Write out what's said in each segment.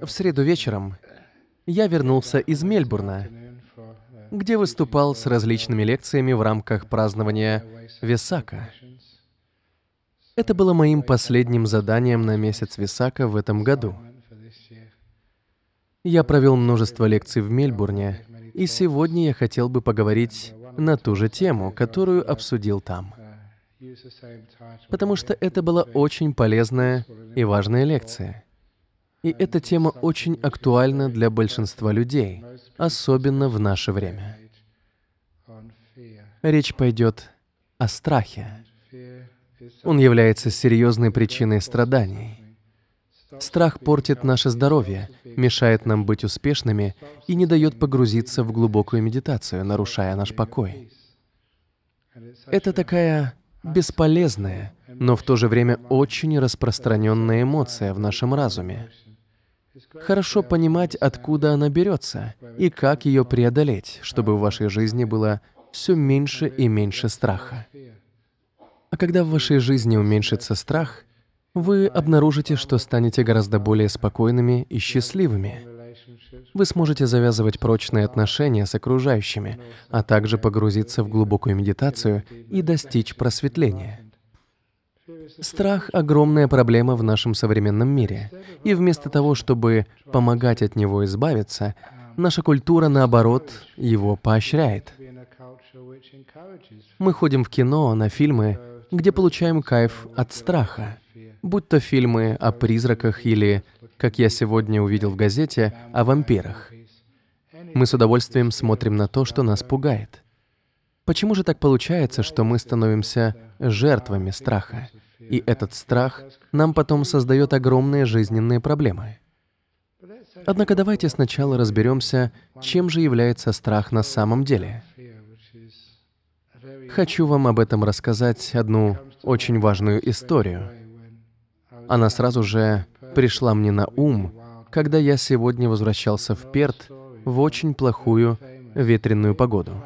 В среду вечером я вернулся из Мельбурна, где выступал с различными лекциями в рамках празднования Весака. Это было моим последним заданием на месяц Весака в этом году. Я провел множество лекций в Мельбурне, и сегодня я хотел бы поговорить на ту же тему, которую обсудил там. Потому что это была очень полезная и важная лекция и эта тема очень актуальна для большинства людей, особенно в наше время. Речь пойдет о страхе. Он является серьезной причиной страданий. Страх портит наше здоровье, мешает нам быть успешными и не дает погрузиться в глубокую медитацию, нарушая наш покой. Это такая бесполезная, но в то же время очень распространенная эмоция в нашем разуме — Хорошо понимать, откуда она берется и как ее преодолеть, чтобы в вашей жизни было все меньше и меньше страха. А когда в вашей жизни уменьшится страх, вы обнаружите, что станете гораздо более спокойными и счастливыми. Вы сможете завязывать прочные отношения с окружающими, а также погрузиться в глубокую медитацию и достичь просветления. Страх – огромная проблема в нашем современном мире. И вместо того, чтобы помогать от него избавиться, наша культура, наоборот, его поощряет. Мы ходим в кино, на фильмы, где получаем кайф от страха. Будь то фильмы о призраках или, как я сегодня увидел в газете, о вампирах. Мы с удовольствием смотрим на то, что нас пугает. Почему же так получается, что мы становимся жертвами страха? И этот страх нам потом создает огромные жизненные проблемы. Однако давайте сначала разберемся, чем же является страх на самом деле. Хочу вам об этом рассказать одну очень важную историю. Она сразу же пришла мне на ум, когда я сегодня возвращался в Перт в очень плохую ветреную погоду.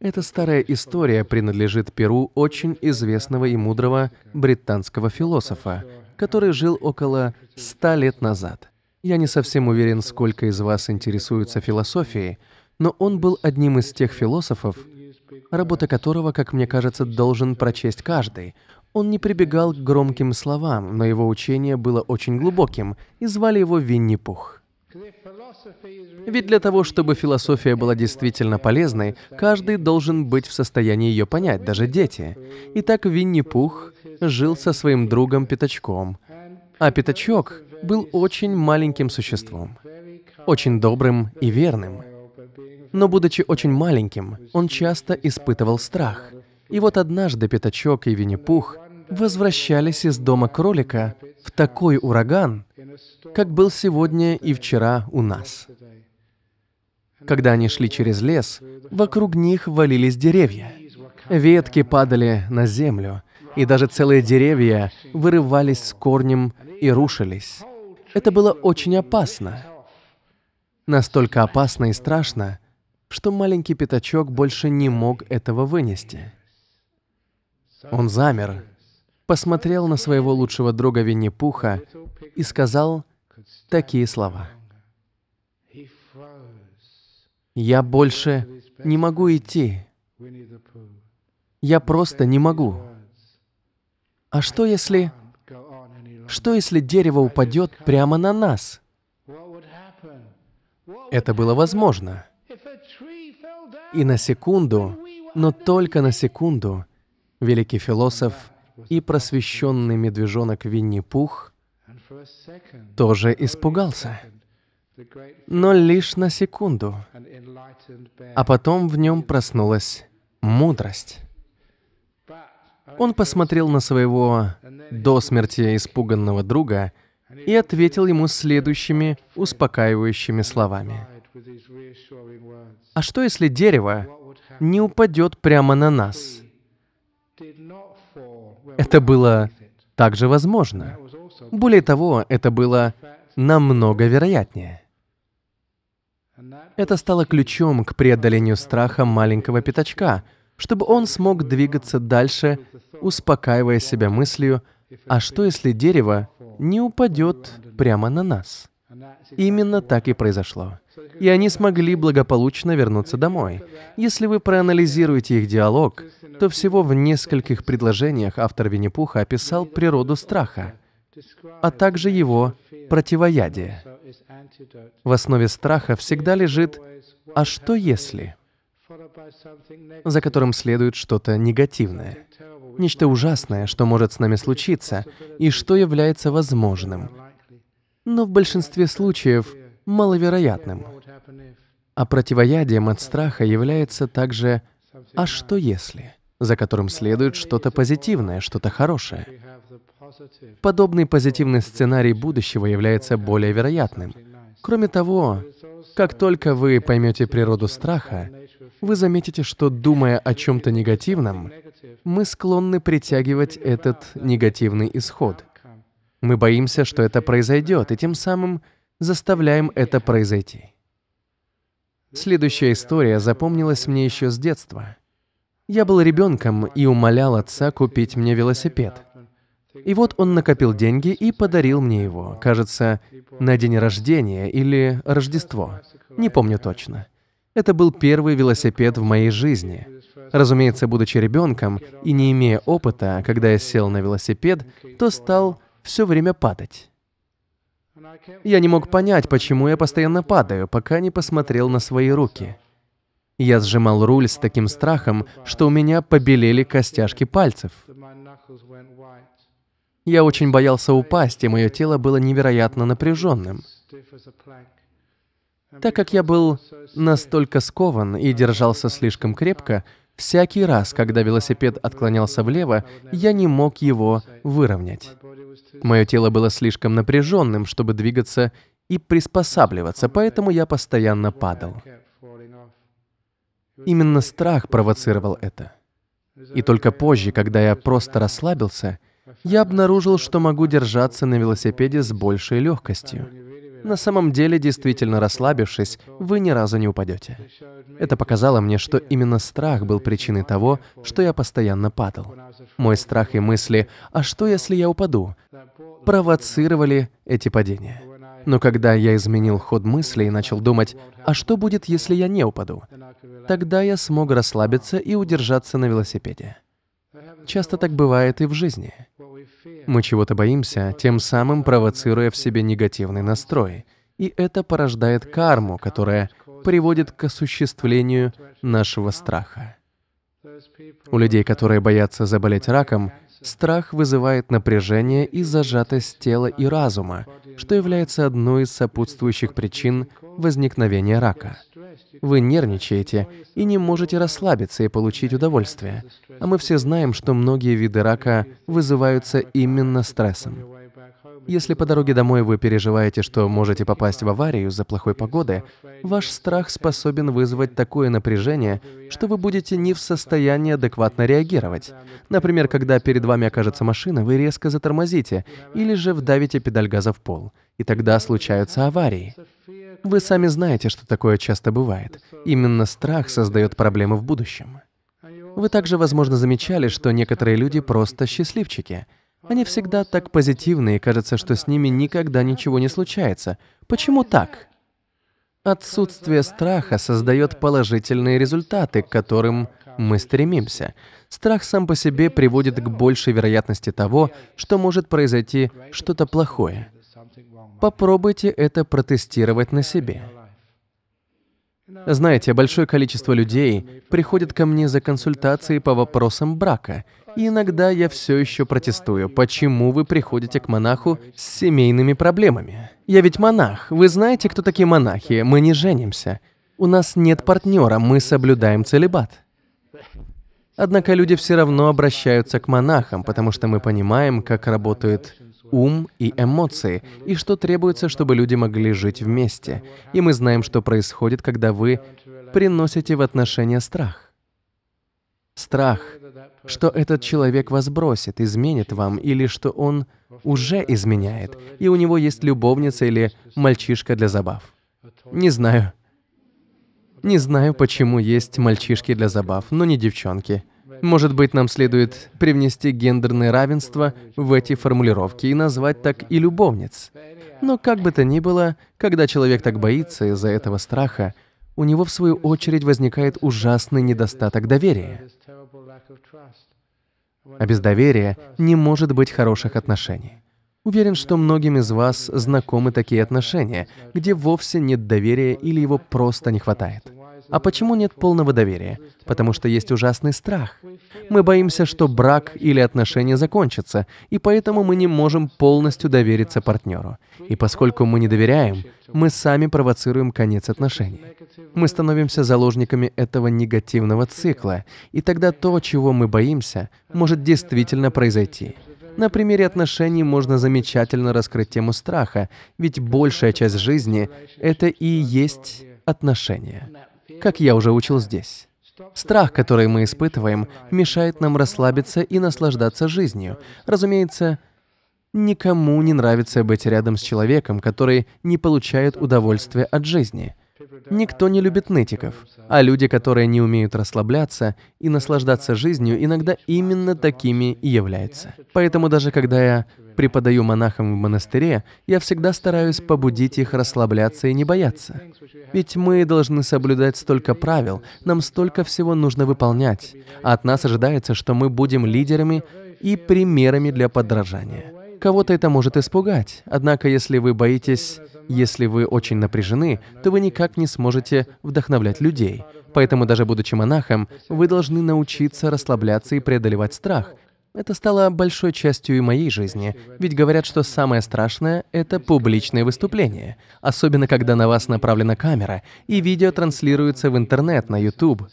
Эта старая история принадлежит Перу очень известного и мудрого британского философа, который жил около ста лет назад. Я не совсем уверен, сколько из вас интересуются философией, но он был одним из тех философов, работа которого, как мне кажется, должен прочесть каждый. Он не прибегал к громким словам, но его учение было очень глубоким, и звали его Винни-Пух. Ведь для того, чтобы философия была действительно полезной, каждый должен быть в состоянии ее понять, даже дети. Итак, Винни-Пух жил со своим другом Пятачком. А Пятачок был очень маленьким существом, очень добрым и верным. Но будучи очень маленьким, он часто испытывал страх. И вот однажды Пятачок и Винни-Пух возвращались из дома кролика в такой ураган, как был сегодня и вчера у нас. Когда они шли через лес, вокруг них валились деревья. Ветки падали на землю, и даже целые деревья вырывались с корнем и рушились. Это было очень опасно. Настолько опасно и страшно, что маленький пятачок больше не мог этого вынести. Он замер, посмотрел на своего лучшего друга Винни-Пуха и сказал такие слова. «Я больше не могу идти. Я просто не могу. А что если... Что если дерево упадет прямо на нас? Это было возможно. И на секунду, но только на секунду, великий философ и просвещенный медвежонок Винни-Пух тоже испугался. Но лишь на секунду. А потом в нем проснулась мудрость. Он посмотрел на своего до смерти испуганного друга и ответил ему следующими успокаивающими словами. А что если дерево не упадет прямо на нас? Это было также возможно. Более того, это было намного вероятнее. Это стало ключом к преодолению страха маленького пятачка, чтобы он смог двигаться дальше, успокаивая себя мыслью, а что если дерево не упадет прямо на нас? Именно так и произошло и они смогли благополучно вернуться домой. Если вы проанализируете их диалог, то всего в нескольких предложениях автор Винни-Пуха описал природу страха, а также его противоядие. В основе страха всегда лежит «а что если?», за которым следует что-то негативное, нечто ужасное, что может с нами случиться и что является возможным. Но в большинстве случаев – маловероятным. А противоядием от страха является также «а что если?», за которым следует что-то позитивное, что-то хорошее. Подобный позитивный сценарий будущего является более вероятным. Кроме того, как только вы поймете природу страха, вы заметите, что, думая о чем-то негативном, мы склонны притягивать этот негативный исход. Мы боимся, что это произойдет, и тем самым – заставляем это произойти. Следующая история запомнилась мне еще с детства. Я был ребенком и умолял отца купить мне велосипед. И вот он накопил деньги и подарил мне его, кажется, на день рождения или Рождество. Не помню точно. Это был первый велосипед в моей жизни. Разумеется, будучи ребенком и не имея опыта, когда я сел на велосипед, то стал все время падать. Я не мог понять, почему я постоянно падаю, пока не посмотрел на свои руки. Я сжимал руль с таким страхом, что у меня побелели костяшки пальцев. Я очень боялся упасть, и мое тело было невероятно напряженным. Так как я был настолько скован и держался слишком крепко, Всякий раз, когда велосипед отклонялся влево, я не мог его выровнять. Мое тело было слишком напряженным, чтобы двигаться и приспосабливаться, поэтому я постоянно падал. Именно страх провоцировал это. И только позже, когда я просто расслабился, я обнаружил, что могу держаться на велосипеде с большей легкостью. На самом деле, действительно расслабившись, вы ни разу не упадете. Это показало мне, что именно страх был причиной того, что я постоянно падал. Мой страх и мысли «а что, если я упаду?» провоцировали эти падения. Но когда я изменил ход мысли и начал думать, а что будет, если я не упаду, тогда я смог расслабиться и удержаться на велосипеде. Часто так бывает и в жизни. Мы чего-то боимся, тем самым провоцируя в себе негативный настрой. И это порождает карму, которая приводит к осуществлению нашего страха. У людей, которые боятся заболеть раком, Страх вызывает напряжение и зажатость тела и разума, что является одной из сопутствующих причин возникновения рака. Вы нервничаете и не можете расслабиться и получить удовольствие. А мы все знаем, что многие виды рака вызываются именно стрессом. Если по дороге домой вы переживаете, что можете попасть в аварию из-за плохой погоды, ваш страх способен вызвать такое напряжение, что вы будете не в состоянии адекватно реагировать. Например, когда перед вами окажется машина, вы резко затормозите или же вдавите педаль газа в пол, и тогда случаются аварии. Вы сами знаете, что такое часто бывает. Именно страх создает проблемы в будущем. Вы также, возможно, замечали, что некоторые люди просто счастливчики – они всегда так позитивны, и кажется, что с ними никогда ничего не случается. Почему так? Отсутствие страха создает положительные результаты, к которым мы стремимся. Страх сам по себе приводит к большей вероятности того, что может произойти что-то плохое. Попробуйте это протестировать на себе. Знаете, большое количество людей приходит ко мне за консультацией по вопросам брака, и иногда я все еще протестую, почему вы приходите к монаху с семейными проблемами. Я ведь монах, вы знаете, кто такие монахи, мы не женимся. У нас нет партнера, мы соблюдаем целебат. Однако люди все равно обращаются к монахам, потому что мы понимаем, как работают ум и эмоции, и что требуется, чтобы люди могли жить вместе. И мы знаем, что происходит, когда вы приносите в отношения страх. Страх, что этот человек вас бросит, изменит вам, или что он уже изменяет, и у него есть любовница или мальчишка для забав. Не знаю. Не знаю, почему есть мальчишки для забав, но не девчонки. Может быть, нам следует привнести гендерное равенство в эти формулировки и назвать так и любовниц. Но как бы то ни было, когда человек так боится из-за этого страха, у него в свою очередь возникает ужасный недостаток доверия. А без доверия не может быть хороших отношений. Уверен, что многим из вас знакомы такие отношения, где вовсе нет доверия или его просто не хватает. А почему нет полного доверия? Потому что есть ужасный страх. Мы боимся, что брак или отношения закончатся, и поэтому мы не можем полностью довериться партнеру. И поскольку мы не доверяем, мы сами провоцируем конец отношений. Мы становимся заложниками этого негативного цикла, и тогда то, чего мы боимся, может действительно произойти. На примере отношений можно замечательно раскрыть тему страха, ведь большая часть жизни — это и есть отношения как я уже учил здесь. Страх, который мы испытываем, мешает нам расслабиться и наслаждаться жизнью. Разумеется, никому не нравится быть рядом с человеком, который не получает удовольствия от жизни – Никто не любит нытиков, а люди, которые не умеют расслабляться и наслаждаться жизнью, иногда именно такими и являются. Поэтому даже когда я преподаю монахам в монастыре, я всегда стараюсь побудить их расслабляться и не бояться. Ведь мы должны соблюдать столько правил, нам столько всего нужно выполнять, а от нас ожидается, что мы будем лидерами и примерами для подражания. Кого-то это может испугать, однако если вы боитесь, если вы очень напряжены, то вы никак не сможете вдохновлять людей. Поэтому даже будучи монахом, вы должны научиться расслабляться и преодолевать страх. Это стало большой частью и моей жизни, ведь говорят, что самое страшное — это публичные выступления, особенно когда на вас направлена камера, и видео транслируется в интернет, на YouTube.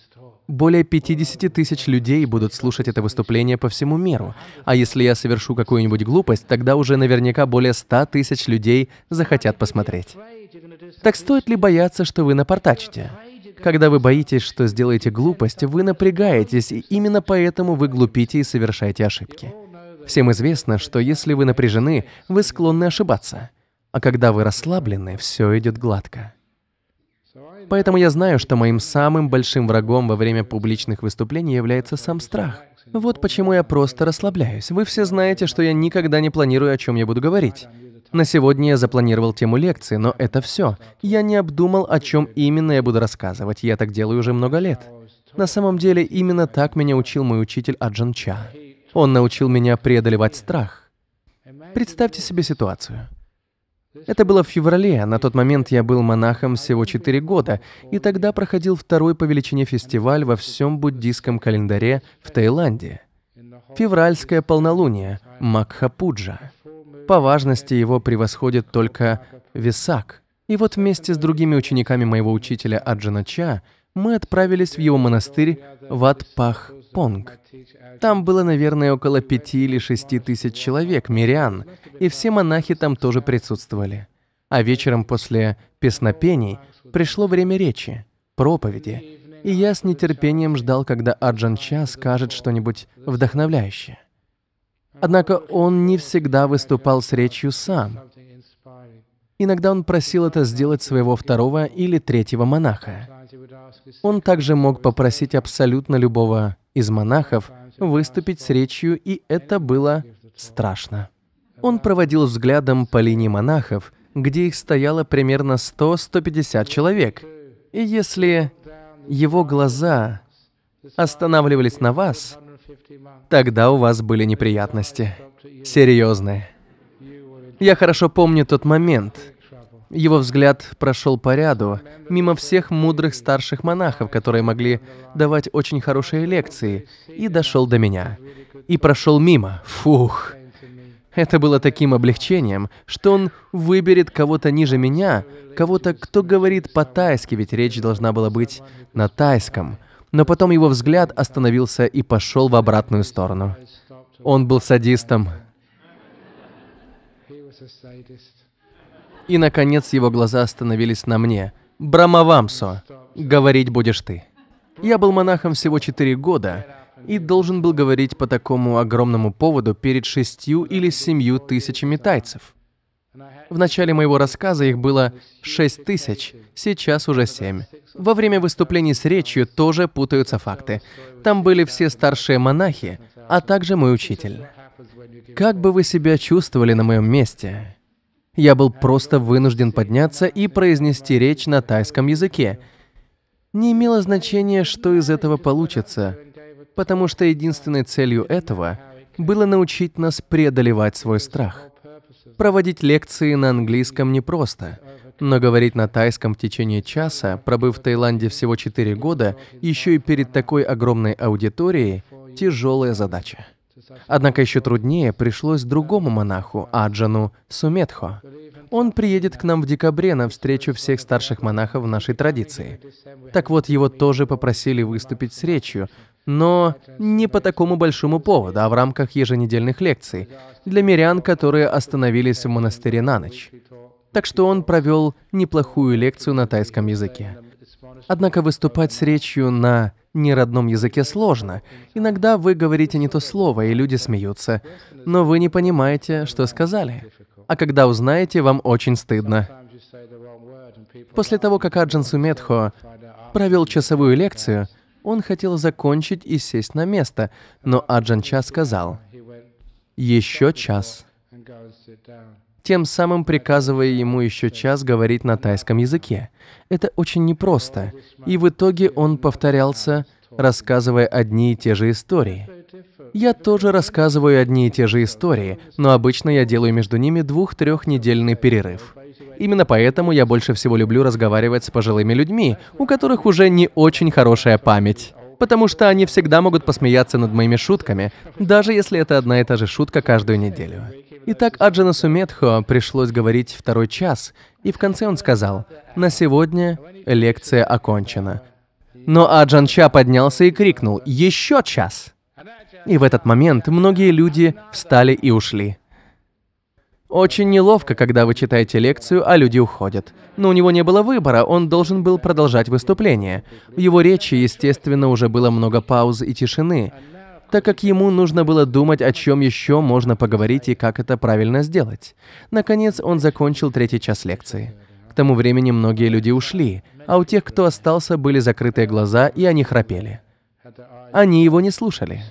Более 50 тысяч людей будут слушать это выступление по всему миру. А если я совершу какую-нибудь глупость, тогда уже наверняка более 100 тысяч людей захотят посмотреть. Так стоит ли бояться, что вы напортачите? Когда вы боитесь, что сделаете глупость, вы напрягаетесь, и именно поэтому вы глупите и совершаете ошибки. Всем известно, что если вы напряжены, вы склонны ошибаться. А когда вы расслаблены, все идет гладко. Поэтому я знаю, что моим самым большим врагом во время публичных выступлений является сам страх. Вот почему я просто расслабляюсь. Вы все знаете, что я никогда не планирую, о чем я буду говорить. На сегодня я запланировал тему лекции, но это все. Я не обдумал, о чем именно я буду рассказывать. Я так делаю уже много лет. На самом деле, именно так меня учил мой учитель Аджан Ча. Он научил меня преодолевать страх. Представьте себе ситуацию. Это было в феврале, а на тот момент я был монахом всего 4 года, и тогда проходил второй по величине фестиваль во всем буддийском календаре в Таиланде. Февральское полнолуние, Макхапуджа. По важности его превосходит только Висак. И вот вместе с другими учениками моего учителя Аджана Ча мы отправились в его монастырь Ват Пах Там было, наверное, около пяти или шести тысяч человек, мирян, и все монахи там тоже присутствовали. А вечером после песнопений пришло время речи, проповеди, и я с нетерпением ждал, когда Аджан Ча скажет что-нибудь вдохновляющее. Однако он не всегда выступал с речью сам. Иногда он просил это сделать своего второго или третьего монаха. Он также мог попросить абсолютно любого из монахов выступить с речью, и это было страшно. Он проводил взглядом по линии монахов, где их стояло примерно 100-150 человек. И если его глаза останавливались на вас, тогда у вас были неприятности. Серьезные. Я хорошо помню тот момент, его взгляд прошел по ряду, мимо всех мудрых старших монахов, которые могли давать очень хорошие лекции, и дошел до меня. И прошел мимо. Фух. Это было таким облегчением, что он выберет кого-то ниже меня, кого-то, кто говорит по-тайски, ведь речь должна была быть на тайском. Но потом его взгляд остановился и пошел в обратную сторону. Он был садистом. И, наконец, его глаза остановились на мне. «Брамавамсо, говорить будешь ты». Я был монахом всего четыре года и должен был говорить по такому огромному поводу перед шестью или семью тысячами тайцев. В начале моего рассказа их было шесть тысяч, сейчас уже семь. Во время выступлений с речью тоже путаются факты. Там были все старшие монахи, а также мой учитель. Как бы вы себя чувствовали на моем месте, я был просто вынужден подняться и произнести речь на тайском языке. Не имело значения, что из этого получится, потому что единственной целью этого было научить нас преодолевать свой страх. Проводить лекции на английском непросто, но говорить на тайском в течение часа, пробыв в Таиланде всего 4 года, еще и перед такой огромной аудиторией, тяжелая задача. Однако еще труднее пришлось другому монаху, Аджану Суметхо. Он приедет к нам в декабре на встречу всех старших монахов в нашей традиции. Так вот, его тоже попросили выступить с речью, но не по такому большому поводу, а в рамках еженедельных лекций для мирян, которые остановились в монастыре на ночь. Так что он провел неплохую лекцию на тайском языке. Однако выступать с речью на неродном языке сложно. Иногда вы говорите не то слово, и люди смеются. Но вы не понимаете, что сказали. А когда узнаете, вам очень стыдно. После того, как Аджан Суметхо провел часовую лекцию, он хотел закончить и сесть на место, но Аджан Ча сказал, «Еще час» тем самым приказывая ему еще час говорить на тайском языке. Это очень непросто, и в итоге он повторялся, рассказывая одни и те же истории. Я тоже рассказываю одни и те же истории, но обычно я делаю между ними двух-трехнедельный перерыв. Именно поэтому я больше всего люблю разговаривать с пожилыми людьми, у которых уже не очень хорошая память потому что они всегда могут посмеяться над моими шутками, даже если это одна и та же шутка каждую неделю. Итак, Аджана Суметхо пришлось говорить второй час, и в конце он сказал, «На сегодня лекция окончена». Но Аджан Ча поднялся и крикнул, «Еще час!» И в этот момент многие люди встали и ушли. Очень неловко, когда вы читаете лекцию, а люди уходят. Но у него не было выбора, он должен был продолжать выступление. В его речи, естественно, уже было много пауз и тишины, так как ему нужно было думать, о чем еще можно поговорить и как это правильно сделать. Наконец, он закончил третий час лекции. К тому времени многие люди ушли, а у тех, кто остался, были закрытые глаза, и они храпели. Они его не слушали.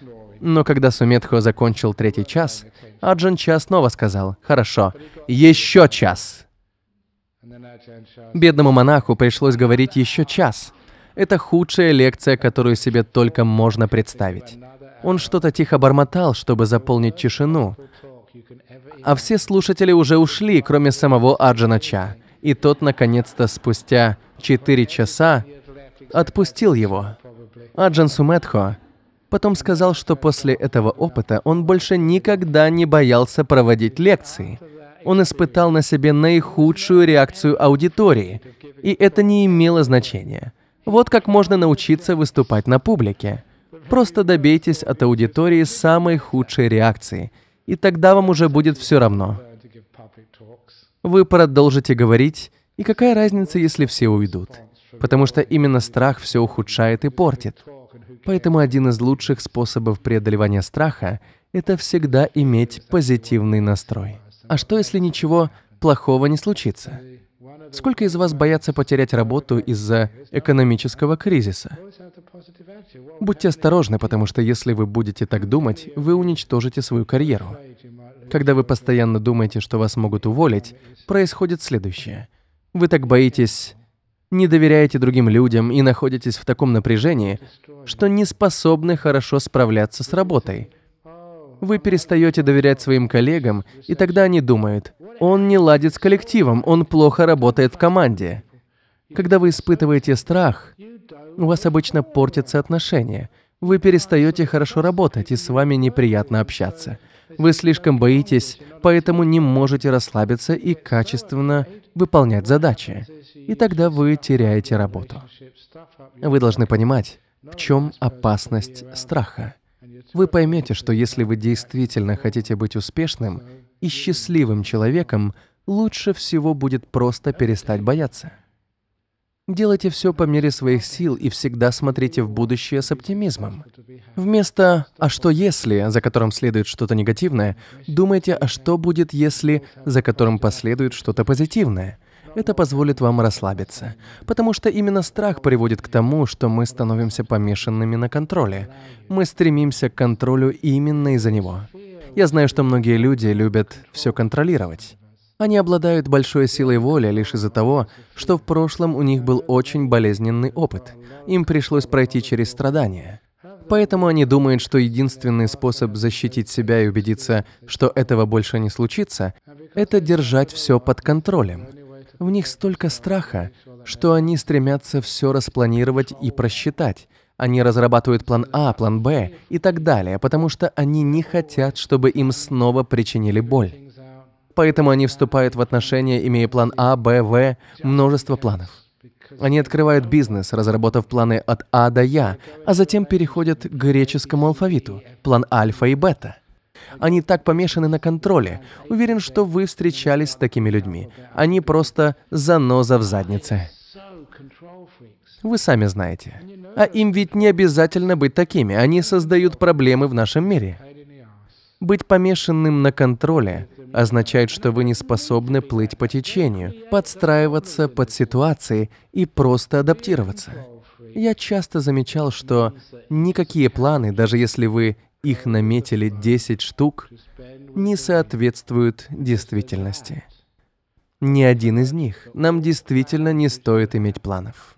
Но когда Суметхо закончил третий час, Аджан Ча снова сказал «Хорошо, еще час». Бедному монаху пришлось говорить еще час. Это худшая лекция, которую себе только можно представить. Он что-то тихо бормотал, чтобы заполнить тишину. А все слушатели уже ушли, кроме самого Аджана Ча. И тот, наконец-то, спустя четыре часа, отпустил его. Аджан Суметхо Потом сказал, что после этого опыта он больше никогда не боялся проводить лекции. Он испытал на себе наихудшую реакцию аудитории, и это не имело значения. Вот как можно научиться выступать на публике. Просто добейтесь от аудитории самой худшей реакции, и тогда вам уже будет все равно. Вы продолжите говорить, и какая разница, если все уйдут? Потому что именно страх все ухудшает и портит. Поэтому один из лучших способов преодолевания страха — это всегда иметь позитивный настрой. А что, если ничего плохого не случится? Сколько из вас боятся потерять работу из-за экономического кризиса? Будьте осторожны, потому что если вы будете так думать, вы уничтожите свою карьеру. Когда вы постоянно думаете, что вас могут уволить, происходит следующее. Вы так боитесь не доверяете другим людям и находитесь в таком напряжении, что не способны хорошо справляться с работой. Вы перестаете доверять своим коллегам, и тогда они думают, он не ладит с коллективом, он плохо работает в команде. Когда вы испытываете страх, у вас обычно портятся отношения, вы перестаете хорошо работать, и с вами неприятно общаться – вы слишком боитесь, поэтому не можете расслабиться и качественно выполнять задачи. И тогда вы теряете работу. Вы должны понимать, в чем опасность страха. Вы поймете, что если вы действительно хотите быть успешным и счастливым человеком, лучше всего будет просто перестать бояться. Делайте все по мере своих сил и всегда смотрите в будущее с оптимизмом. Вместо «а что если», за которым следует что-то негативное, думайте «а что будет если», за которым последует что-то позитивное. Это позволит вам расслабиться, потому что именно страх приводит к тому, что мы становимся помешанными на контроле. Мы стремимся к контролю именно из-за него. Я знаю, что многие люди любят все контролировать. Они обладают большой силой воли лишь из-за того, что в прошлом у них был очень болезненный опыт. Им пришлось пройти через страдания. Поэтому они думают, что единственный способ защитить себя и убедиться, что этого больше не случится, это держать все под контролем. В них столько страха, что они стремятся все распланировать и просчитать. Они разрабатывают план А, план Б и так далее, потому что они не хотят, чтобы им снова причинили боль. Поэтому они вступают в отношения, имея план А, Б, В, множество планов. Они открывают бизнес, разработав планы от А до Я, а затем переходят к греческому алфавиту, план альфа и бета. Они так помешаны на контроле. Уверен, что вы встречались с такими людьми. Они просто заноза в заднице. Вы сами знаете. А им ведь не обязательно быть такими. Они создают проблемы в нашем мире. Быть помешанным на контроле означает, что вы не способны плыть по течению, подстраиваться под ситуации и просто адаптироваться. Я часто замечал, что никакие планы, даже если вы их наметили 10 штук, не соответствуют действительности. Ни один из них. Нам действительно не стоит иметь планов.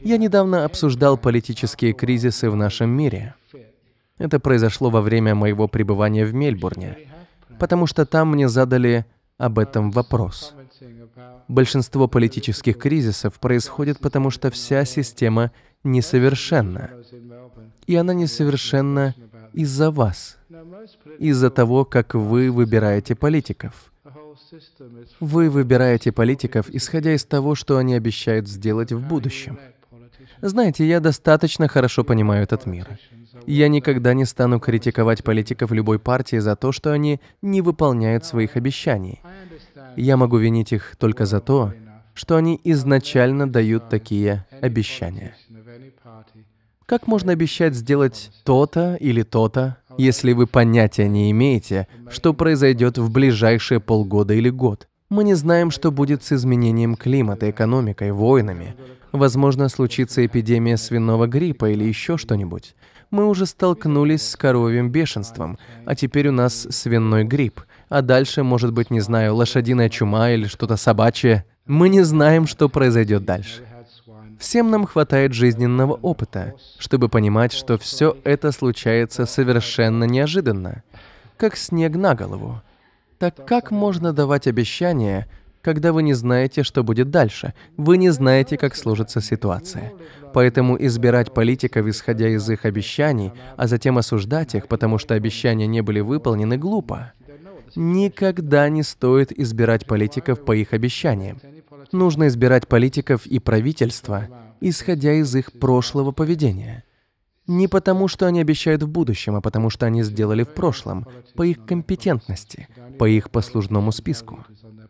Я недавно обсуждал политические кризисы в нашем мире. Это произошло во время моего пребывания в Мельбурне потому что там мне задали об этом вопрос. Большинство политических кризисов происходит потому, что вся система несовершенна. И она несовершенна из-за вас, из-за того, как вы выбираете политиков. Вы выбираете политиков, исходя из того, что они обещают сделать в будущем. Знаете, я достаточно хорошо понимаю этот мир. Я никогда не стану критиковать политиков любой партии за то, что они не выполняют своих обещаний. Я могу винить их только за то, что они изначально дают такие обещания. Как можно обещать сделать то-то или то-то, если вы понятия не имеете, что произойдет в ближайшие полгода или год? Мы не знаем, что будет с изменением климата, экономикой, войнами. Возможно, случится эпидемия свиного гриппа или еще что-нибудь. Мы уже столкнулись с коровьим бешенством, а теперь у нас свиной грипп. А дальше, может быть, не знаю, лошадиная чума или что-то собачье. Мы не знаем, что произойдет дальше. Всем нам хватает жизненного опыта, чтобы понимать, что все это случается совершенно неожиданно, как снег на голову. Так как можно давать обещания, когда вы не знаете, что будет дальше, вы не знаете, как сложится ситуация. Поэтому избирать политиков, исходя из их обещаний, а затем осуждать их, потому что обещания не были выполнены, глупо. Никогда не стоит избирать политиков по их обещаниям. Нужно избирать политиков и правительства, исходя из их прошлого поведения. Не потому, что они обещают в будущем, а потому, что они сделали в прошлом, по их компетентности, по их послужному списку.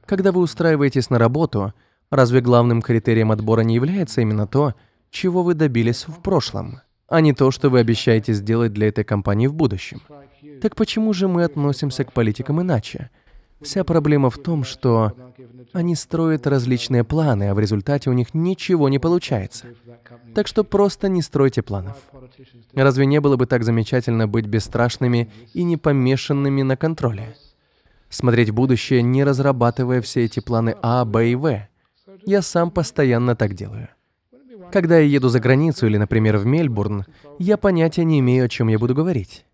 Когда вы устраиваетесь на работу, разве главным критерием отбора не является именно то, чего вы добились в прошлом, а не то, что вы обещаете сделать для этой компании в будущем? Так почему же мы относимся к политикам иначе? Вся проблема в том, что они строят различные планы, а в результате у них ничего не получается. Так что просто не стройте планов. Разве не было бы так замечательно быть бесстрашными и не помешанными на контроле? смотреть в будущее, не разрабатывая все эти планы А, Б и В. Я сам постоянно так делаю. Когда я еду за границу или, например, в Мельбурн, я понятия не имею, о чем я буду говорить.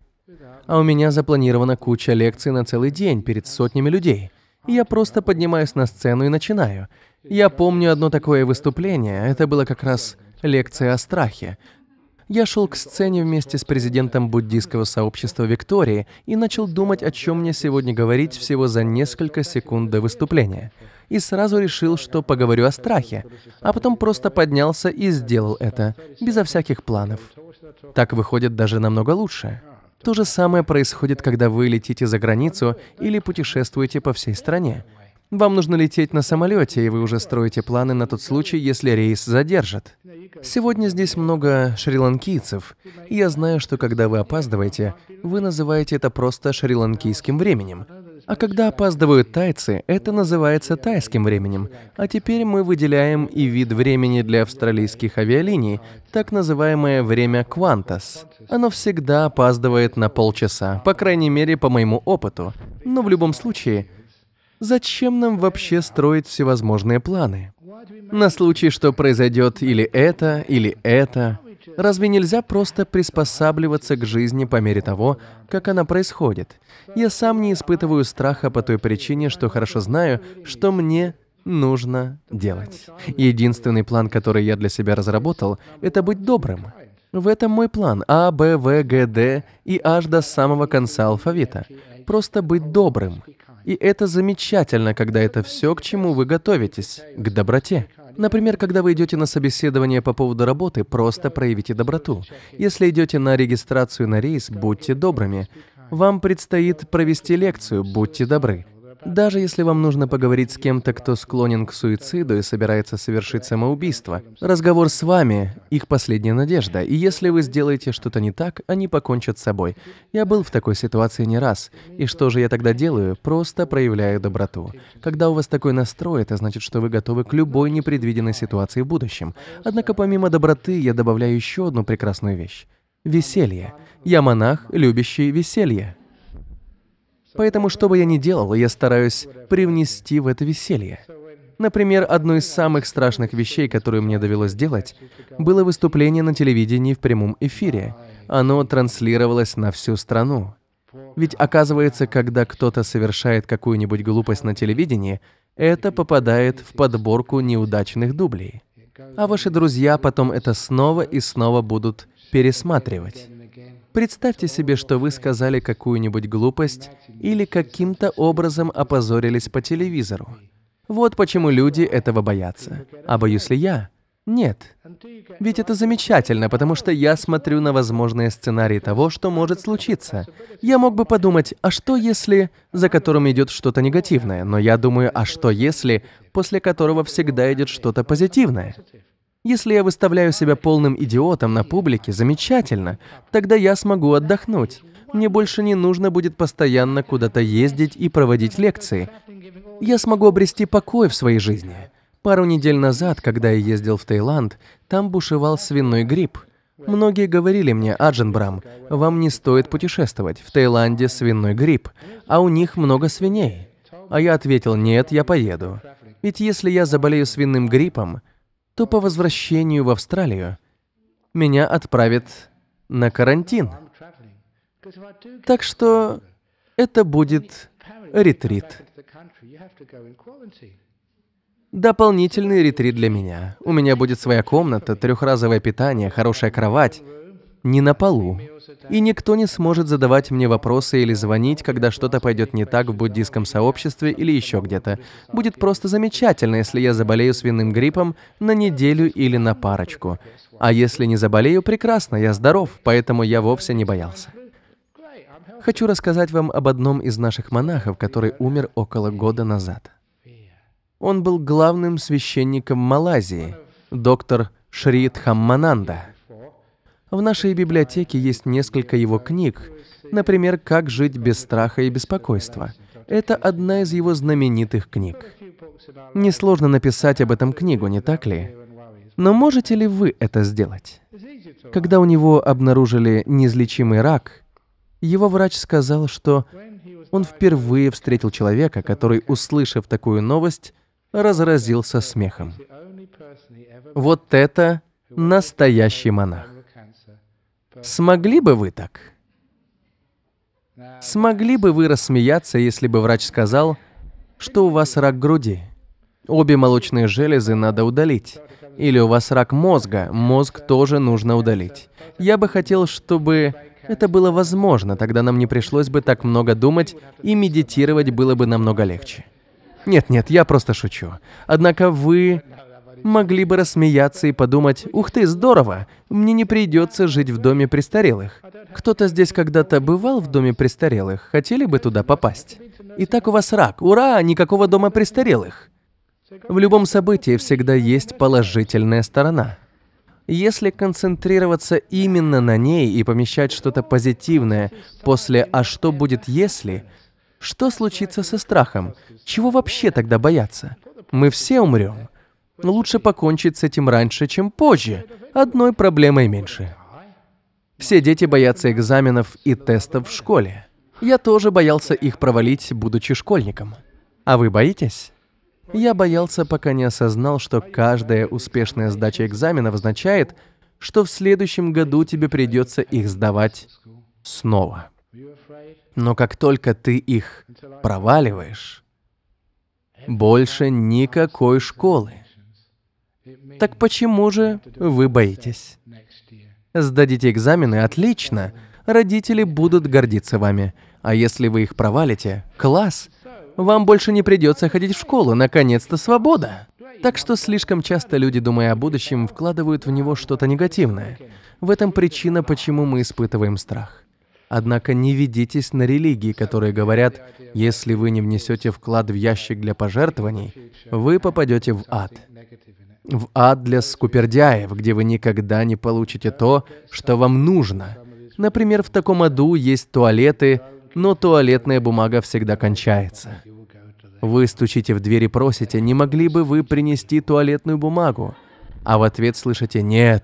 А у меня запланирована куча лекций на целый день перед сотнями людей. Я просто поднимаюсь на сцену и начинаю. Я помню одно такое выступление. Это было как раз лекция о страхе. Я шел к сцене вместе с президентом буддийского сообщества Виктории и начал думать, о чем мне сегодня говорить всего за несколько секунд до выступления. И сразу решил, что поговорю о страхе, а потом просто поднялся и сделал это, безо всяких планов. Так выходит даже намного лучше. То же самое происходит, когда вы летите за границу или путешествуете по всей стране. Вам нужно лететь на самолете, и вы уже строите планы на тот случай, если рейс задержат. Сегодня здесь много шри-ланкийцев, и я знаю, что когда вы опаздываете, вы называете это просто шри-ланкийским временем. А когда опаздывают тайцы, это называется тайским временем. А теперь мы выделяем и вид времени для австралийских авиалиний, так называемое время «квантас». Оно всегда опаздывает на полчаса, по крайней мере, по моему опыту. Но в любом случае, Зачем нам вообще строить всевозможные планы? На случай, что произойдет или это, или это. Разве нельзя просто приспосабливаться к жизни по мере того, как она происходит? Я сам не испытываю страха по той причине, что хорошо знаю, что мне нужно делать. Единственный план, который я для себя разработал, это быть добрым. В этом мой план А, Б, В, Г, Д и аж до самого конца алфавита. Просто быть добрым. И это замечательно, когда это все, к чему вы готовитесь, к доброте. Например, когда вы идете на собеседование по поводу работы, просто проявите доброту. Если идете на регистрацию на рейс, будьте добрыми. Вам предстоит провести лекцию, будьте добры. Даже если вам нужно поговорить с кем-то, кто склонен к суициду и собирается совершить самоубийство, разговор с вами — их последняя надежда, и если вы сделаете что-то не так, они покончат с собой. Я был в такой ситуации не раз, и что же я тогда делаю? Просто проявляю доброту. Когда у вас такой настрой, это значит, что вы готовы к любой непредвиденной ситуации в будущем. Однако помимо доброты я добавляю еще одну прекрасную вещь — веселье. Я монах, любящий веселье. Поэтому, что бы я ни делал, я стараюсь привнести в это веселье. Например, одной из самых страшных вещей, которую мне довелось делать, было выступление на телевидении в прямом эфире. Оно транслировалось на всю страну. Ведь оказывается, когда кто-то совершает какую-нибудь глупость на телевидении, это попадает в подборку неудачных дублей. А ваши друзья потом это снова и снова будут пересматривать. Представьте себе, что вы сказали какую-нибудь глупость или каким-то образом опозорились по телевизору. Вот почему люди этого боятся. А боюсь ли я? Нет. Ведь это замечательно, потому что я смотрю на возможные сценарии того, что может случиться. Я мог бы подумать, а что если, за которым идет что-то негативное, но я думаю, а что если, после которого всегда идет что-то позитивное. Если я выставляю себя полным идиотом на публике, замечательно. Тогда я смогу отдохнуть. Мне больше не нужно будет постоянно куда-то ездить и проводить лекции. Я смогу обрести покой в своей жизни. Пару недель назад, когда я ездил в Таиланд, там бушевал свиной грипп. Многие говорили мне, Адженбрам, вам не стоит путешествовать, в Таиланде свиной грипп, а у них много свиней. А я ответил, нет, я поеду. Ведь если я заболею свиным гриппом, то по возвращению в Австралию меня отправят на карантин. Так что это будет ретрит. Дополнительный ретрит для меня. У меня будет своя комната, трехразовое питание, хорошая кровать, не на полу. И никто не сможет задавать мне вопросы или звонить, когда что-то пойдет не так в буддийском сообществе или еще где-то. Будет просто замечательно, если я заболею свиным гриппом на неделю или на парочку. А если не заболею, прекрасно, я здоров, поэтому я вовсе не боялся. Хочу рассказать вам об одном из наших монахов, который умер около года назад. Он был главным священником Малайзии, доктор Шри Дхаммананда. В нашей библиотеке есть несколько его книг, например, «Как жить без страха и беспокойства». Это одна из его знаменитых книг. Несложно написать об этом книгу, не так ли? Но можете ли вы это сделать? Когда у него обнаружили неизлечимый рак, его врач сказал, что он впервые встретил человека, который, услышав такую новость, разразился смехом. Вот это настоящий монах. Смогли бы вы так? Смогли бы вы рассмеяться, если бы врач сказал, что у вас рак груди? Обе молочные железы надо удалить. Или у вас рак мозга, мозг тоже нужно удалить. Я бы хотел, чтобы это было возможно, тогда нам не пришлось бы так много думать, и медитировать было бы намного легче. Нет-нет, я просто шучу. Однако вы могли бы рассмеяться и подумать, «Ух ты, здорово! Мне не придется жить в доме престарелых». Кто-то здесь когда-то бывал в доме престарелых, хотели бы туда попасть. Итак, у вас рак. Ура, никакого дома престарелых. В любом событии всегда есть положительная сторона. Если концентрироваться именно на ней и помещать что-то позитивное после «а что будет если», что случится со страхом? Чего вообще тогда бояться? Мы все умрем лучше покончить с этим раньше, чем позже. Одной проблемой меньше. Все дети боятся экзаменов и тестов в школе. Я тоже боялся их провалить, будучи школьником. А вы боитесь? Я боялся, пока не осознал, что каждая успешная сдача экзаменов означает, что в следующем году тебе придется их сдавать снова. Но как только ты их проваливаешь, больше никакой школы. Так почему же вы боитесь? Сдадите экзамены – отлично, родители будут гордиться вами. А если вы их провалите – класс, вам больше не придется ходить в школу, наконец-то свобода. Так что слишком часто люди, думая о будущем, вкладывают в него что-то негативное. В этом причина, почему мы испытываем страх. Однако не ведитесь на религии, которые говорят, если вы не внесете вклад в ящик для пожертвований, вы попадете в ад в ад для скупердяев, где вы никогда не получите то, что вам нужно. Например, в таком аду есть туалеты, но туалетная бумага всегда кончается. Вы стучите в дверь и просите, не могли бы вы принести туалетную бумагу? А в ответ слышите «нет».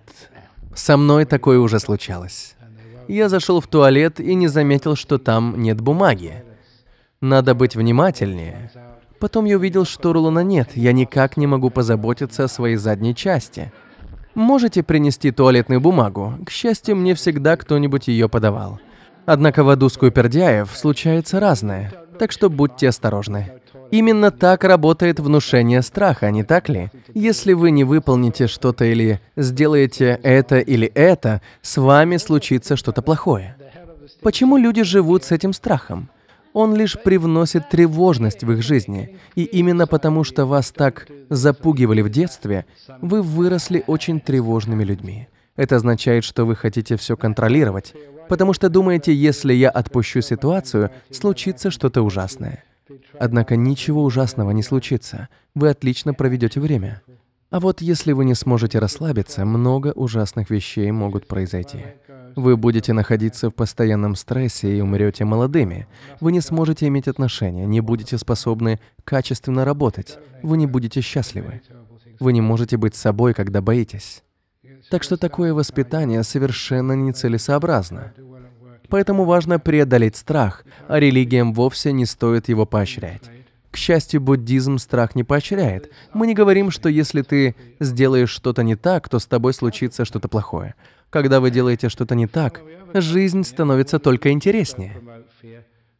Со мной такое уже случалось. Я зашел в туалет и не заметил, что там нет бумаги. Надо быть внимательнее. Потом я увидел, что рулона нет, я никак не могу позаботиться о своей задней части. Можете принести туалетную бумагу? К счастью, мне всегда кто-нибудь ее подавал. Однако в аду скупердяев случается разное, так что будьте осторожны. Именно так работает внушение страха, не так ли? Если вы не выполните что-то или сделаете это или это, с вами случится что-то плохое. Почему люди живут с этим страхом? он лишь привносит тревожность в их жизни. И именно потому, что вас так запугивали в детстве, вы выросли очень тревожными людьми. Это означает, что вы хотите все контролировать, потому что думаете, если я отпущу ситуацию, случится что-то ужасное. Однако ничего ужасного не случится. Вы отлично проведете время. А вот если вы не сможете расслабиться, много ужасных вещей могут произойти. Вы будете находиться в постоянном стрессе и умрете молодыми. Вы не сможете иметь отношения, не будете способны качественно работать. Вы не будете счастливы. Вы не можете быть собой, когда боитесь. Так что такое воспитание совершенно нецелесообразно. Поэтому важно преодолеть страх, а религиям вовсе не стоит его поощрять. К счастью, буддизм страх не поощряет. Мы не говорим, что если ты сделаешь что-то не так, то с тобой случится что-то плохое. Когда вы делаете что-то не так, жизнь становится только интереснее.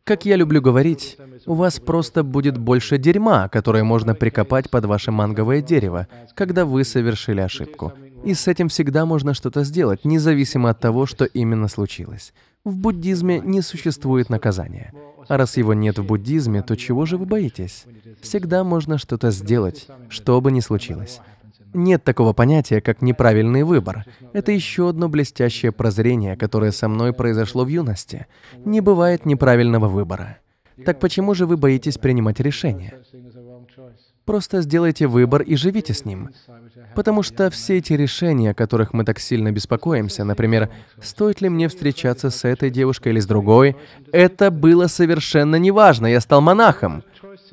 Как я люблю говорить, у вас просто будет больше дерьма, которое можно прикопать под ваше манговое дерево, когда вы совершили ошибку. И с этим всегда можно что-то сделать, независимо от того, что именно случилось. В буддизме не существует наказания. А раз его нет в буддизме, то чего же вы боитесь? Всегда можно что-то сделать, что бы ни случилось. Нет такого понятия, как неправильный выбор. Это еще одно блестящее прозрение, которое со мной произошло в юности. Не бывает неправильного выбора. Так почему же вы боитесь принимать решения? Просто сделайте выбор и живите с ним. Потому что все эти решения, о которых мы так сильно беспокоимся, например, стоит ли мне встречаться с этой девушкой или с другой, это было совершенно неважно, я стал монахом.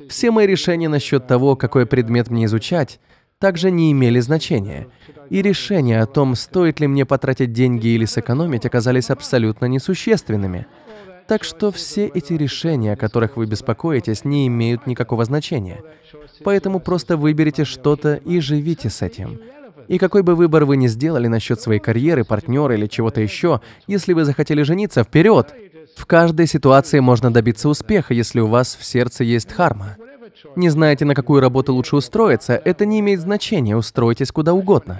Все мои решения насчет того, какой предмет мне изучать, также не имели значения, и решения о том, стоит ли мне потратить деньги или сэкономить, оказались абсолютно несущественными. Так что все эти решения, о которых вы беспокоитесь, не имеют никакого значения. Поэтому просто выберите что-то и живите с этим. И какой бы выбор вы ни сделали насчет своей карьеры, партнера или чего-то еще, если вы захотели жениться, вперед! В каждой ситуации можно добиться успеха, если у вас в сердце есть харма. Не знаете, на какую работу лучше устроиться, это не имеет значения, устройтесь куда угодно.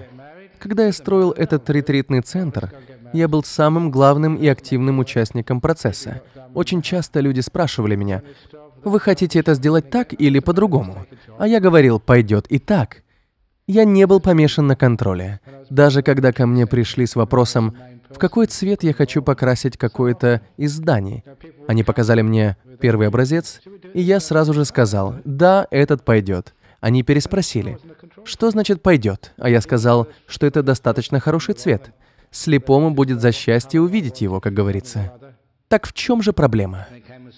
Когда я строил этот ретритный центр, я был самым главным и активным участником процесса. Очень часто люди спрашивали меня, «Вы хотите это сделать так или по-другому?» А я говорил, «Пойдет и так». Я не был помешан на контроле. Даже когда ко мне пришли с вопросом, в какой цвет я хочу покрасить какое-то из зданий. Они показали мне первый образец, и я сразу же сказал, да, этот пойдет. Они переспросили, что значит пойдет, а я сказал, что это достаточно хороший цвет. Слепому будет за счастье увидеть его, как говорится. Так в чем же проблема?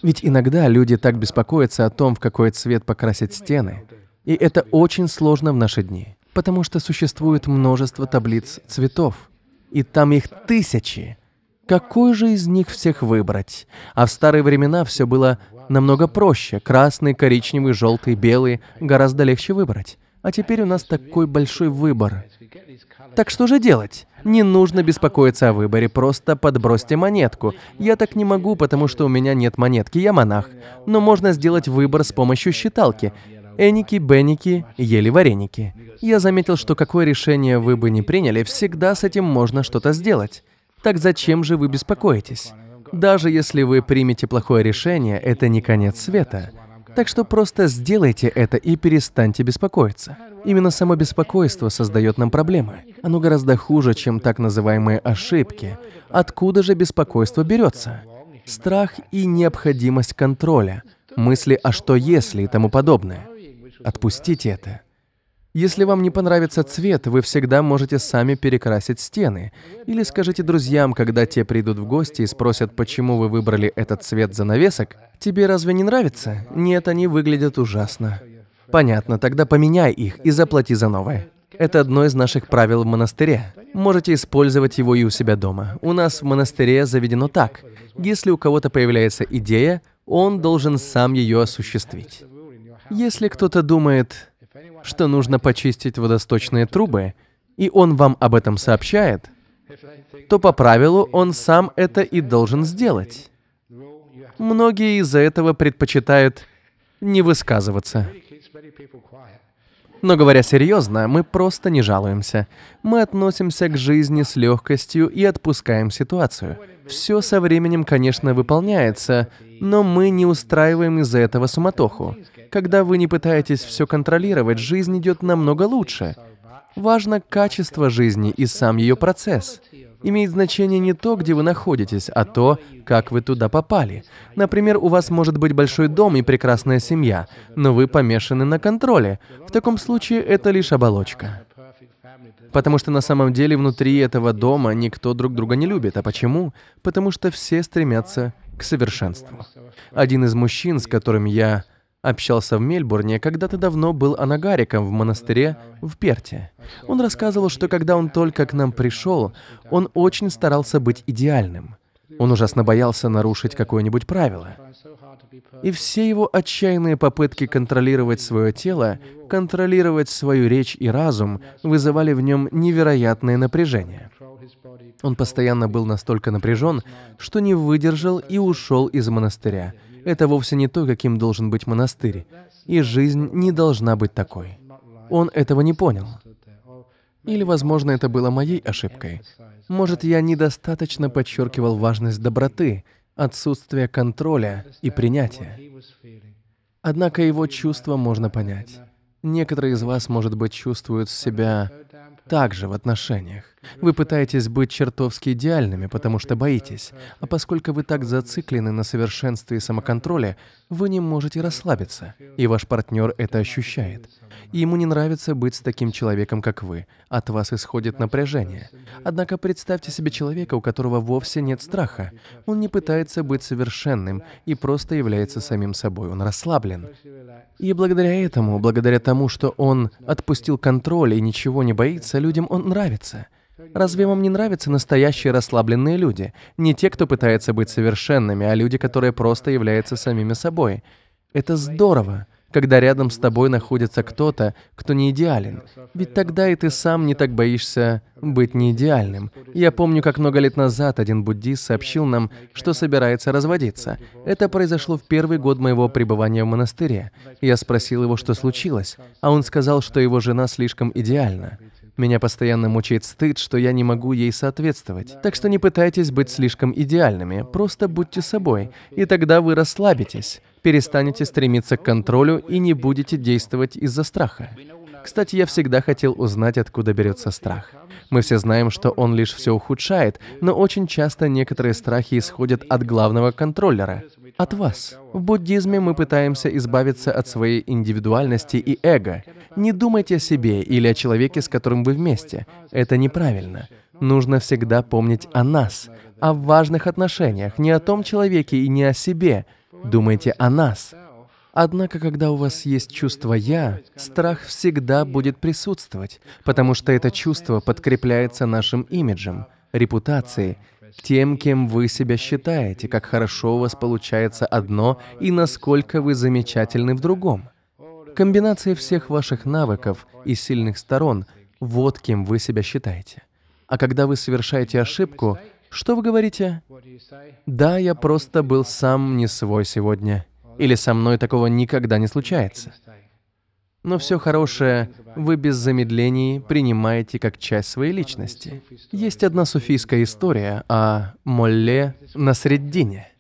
Ведь иногда люди так беспокоятся о том, в какой цвет покрасить стены, и это очень сложно в наши дни, потому что существует множество таблиц цветов, и там их тысячи. Какой же из них всех выбрать? А в старые времена все было намного проще. Красный, коричневый, желтый, белый гораздо легче выбрать. А теперь у нас такой большой выбор. Так что же делать? Не нужно беспокоиться о выборе, просто подбросьте монетку. Я так не могу, потому что у меня нет монетки, я монах. Но можно сделать выбор с помощью считалки. Эники, беники, ели вареники. Я заметил, что какое решение вы бы не приняли, всегда с этим можно что-то сделать. Так зачем же вы беспокоитесь? Даже если вы примете плохое решение, это не конец света. Так что просто сделайте это и перестаньте беспокоиться. Именно само беспокойство создает нам проблемы. Оно гораздо хуже, чем так называемые ошибки. Откуда же беспокойство берется? Страх и необходимость контроля, мысли «а что если» и тому подобное. Отпустите это. Если вам не понравится цвет, вы всегда можете сами перекрасить стены. Или скажите друзьям, когда те придут в гости и спросят, почему вы выбрали этот цвет занавесок, «Тебе разве не нравится?» «Нет, они выглядят ужасно». Понятно, тогда поменяй их и заплати за новое. Это одно из наших правил в монастыре. Можете использовать его и у себя дома. У нас в монастыре заведено так. Если у кого-то появляется идея, он должен сам ее осуществить. Если кто-то думает, что нужно почистить водосточные трубы, и он вам об этом сообщает, то по правилу он сам это и должен сделать. Многие из-за этого предпочитают не высказываться. Но говоря серьезно, мы просто не жалуемся. Мы относимся к жизни с легкостью и отпускаем ситуацию. Все со временем, конечно, выполняется, но мы не устраиваем из-за этого суматоху. Когда вы не пытаетесь все контролировать, жизнь идет намного лучше. Важно качество жизни и сам ее процесс. Имеет значение не то, где вы находитесь, а то, как вы туда попали. Например, у вас может быть большой дом и прекрасная семья, но вы помешаны на контроле. В таком случае это лишь оболочка. Потому что на самом деле внутри этого дома никто друг друга не любит. А почему? Потому что все стремятся к совершенству. Один из мужчин, с которым я общался в Мельбурне, когда-то давно был анагариком в монастыре в Перте. Он рассказывал, что когда он только к нам пришел, он очень старался быть идеальным. Он ужасно боялся нарушить какое-нибудь правило. И все его отчаянные попытки контролировать свое тело, контролировать свою речь и разум вызывали в нем невероятное напряжение. Он постоянно был настолько напряжен, что не выдержал и ушел из монастыря – это вовсе не то, каким должен быть монастырь, и жизнь не должна быть такой. Он этого не понял. Или, возможно, это было моей ошибкой. Может, я недостаточно подчеркивал важность доброты, отсутствие контроля и принятия. Однако его чувства можно понять. Некоторые из вас, может быть, чувствуют себя также в отношениях. Вы пытаетесь быть чертовски идеальными, потому что боитесь. А поскольку вы так зациклены на совершенстве и самоконтроле, вы не можете расслабиться, и ваш партнер это ощущает. И ему не нравится быть с таким человеком, как вы. От вас исходит напряжение. Однако представьте себе человека, у которого вовсе нет страха. Он не пытается быть совершенным и просто является самим собой. Он расслаблен. И благодаря этому, благодаря тому, что он отпустил контроль и ничего не боится, людям он нравится. Разве вам не нравятся настоящие расслабленные люди? Не те, кто пытается быть совершенными, а люди, которые просто являются самими собой. Это здорово, когда рядом с тобой находится кто-то, кто не идеален. Ведь тогда и ты сам не так боишься быть неидеальным. Я помню, как много лет назад один буддист сообщил нам, что собирается разводиться. Это произошло в первый год моего пребывания в монастыре. Я спросил его, что случилось, а он сказал, что его жена слишком идеальна. Меня постоянно мучает стыд, что я не могу ей соответствовать. Так что не пытайтесь быть слишком идеальными, просто будьте собой, и тогда вы расслабитесь, перестанете стремиться к контролю и не будете действовать из-за страха. Кстати, я всегда хотел узнать, откуда берется страх. Мы все знаем, что он лишь все ухудшает, но очень часто некоторые страхи исходят от главного контроллера — от вас. В буддизме мы пытаемся избавиться от своей индивидуальности и эго — не думайте о себе или о человеке, с которым вы вместе. Это неправильно. Нужно всегда помнить о нас, о важных отношениях, не о том человеке и не о себе. Думайте о нас. Однако, когда у вас есть чувство «я», страх всегда будет присутствовать, потому что это чувство подкрепляется нашим имиджем, репутацией, тем, кем вы себя считаете, как хорошо у вас получается одно и насколько вы замечательны в другом. Комбинация всех ваших навыков и сильных сторон – вот кем вы себя считаете. А когда вы совершаете ошибку, что вы говорите? «Да, я просто был сам не свой сегодня». Или «Со мной такого никогда не случается». Но все хорошее вы без замедлений принимаете как часть своей личности. Есть одна суфийская история о Молле на Среддине.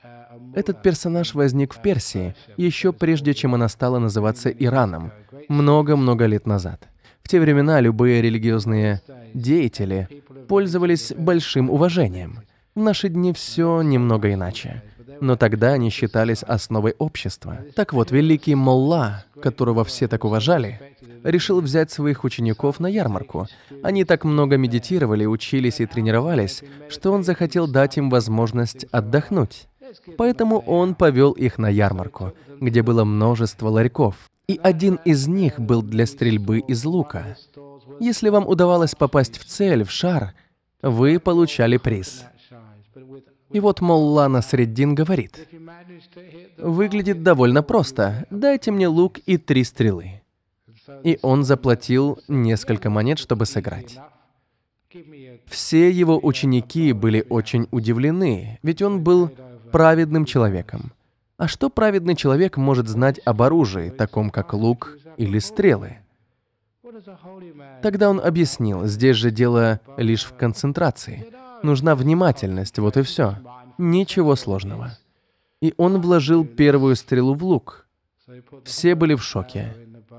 Этот персонаж возник в Персии, еще прежде чем она стала называться Ираном, много-много лет назад. В те времена любые религиозные деятели пользовались большим уважением. В наши дни все немного иначе. Но тогда они считались основой общества. Так вот, великий Молла, которого все так уважали, решил взять своих учеников на ярмарку. Они так много медитировали, учились и тренировались, что он захотел дать им возможность отдохнуть. Поэтому он повел их на ярмарку, где было множество ларьков, и один из них был для стрельбы из лука. Если вам удавалось попасть в цель, в шар, вы получали приз. И вот Молла Насреддин говорит, «Выглядит довольно просто. Дайте мне лук и три стрелы». И он заплатил несколько монет, чтобы сыграть. Все его ученики были очень удивлены, ведь он был праведным человеком. А что праведный человек может знать об оружии, таком как лук или стрелы? Тогда он объяснил, здесь же дело лишь в концентрации. Нужна внимательность, вот и все. Ничего сложного. И он вложил первую стрелу в лук. Все были в шоке.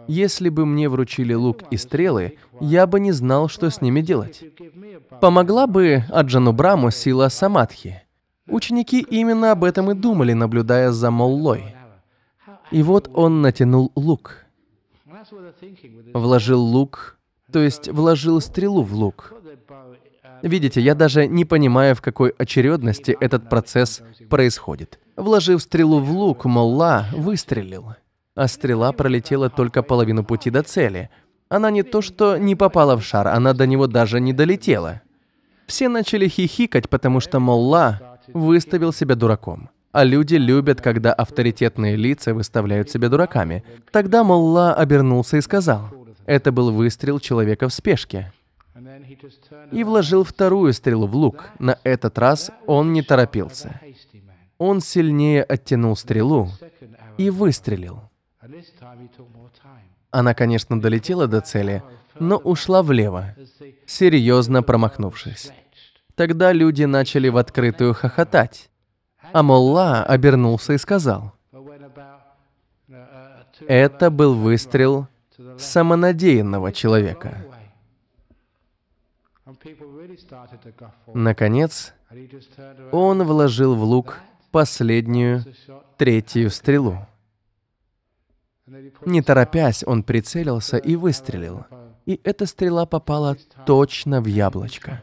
Если бы мне вручили лук и стрелы, я бы не знал, что с ними делать. Помогла бы Аджану Браму сила самадхи. Ученики именно об этом и думали, наблюдая за Моллой. И вот он натянул лук. Вложил лук, то есть вложил стрелу в лук. Видите, я даже не понимаю, в какой очередности этот процесс происходит. Вложив стрелу в лук, Молла выстрелил. А стрела пролетела только половину пути до цели. Она не то что не попала в шар, она до него даже не долетела. Все начали хихикать, потому что Молла выставил себя дураком. А люди любят, когда авторитетные лица выставляют себя дураками. Тогда Молла обернулся и сказал, это был выстрел человека в спешке. И вложил вторую стрелу в лук. На этот раз он не торопился. Он сильнее оттянул стрелу и выстрелил. Она, конечно, долетела до цели, но ушла влево, серьезно промахнувшись. Тогда люди начали в открытую хохотать. А Молла обернулся и сказал, «Это был выстрел самонадеянного человека». Наконец, он вложил в лук последнюю, третью стрелу. Не торопясь, он прицелился и выстрелил. И эта стрела попала точно в яблочко.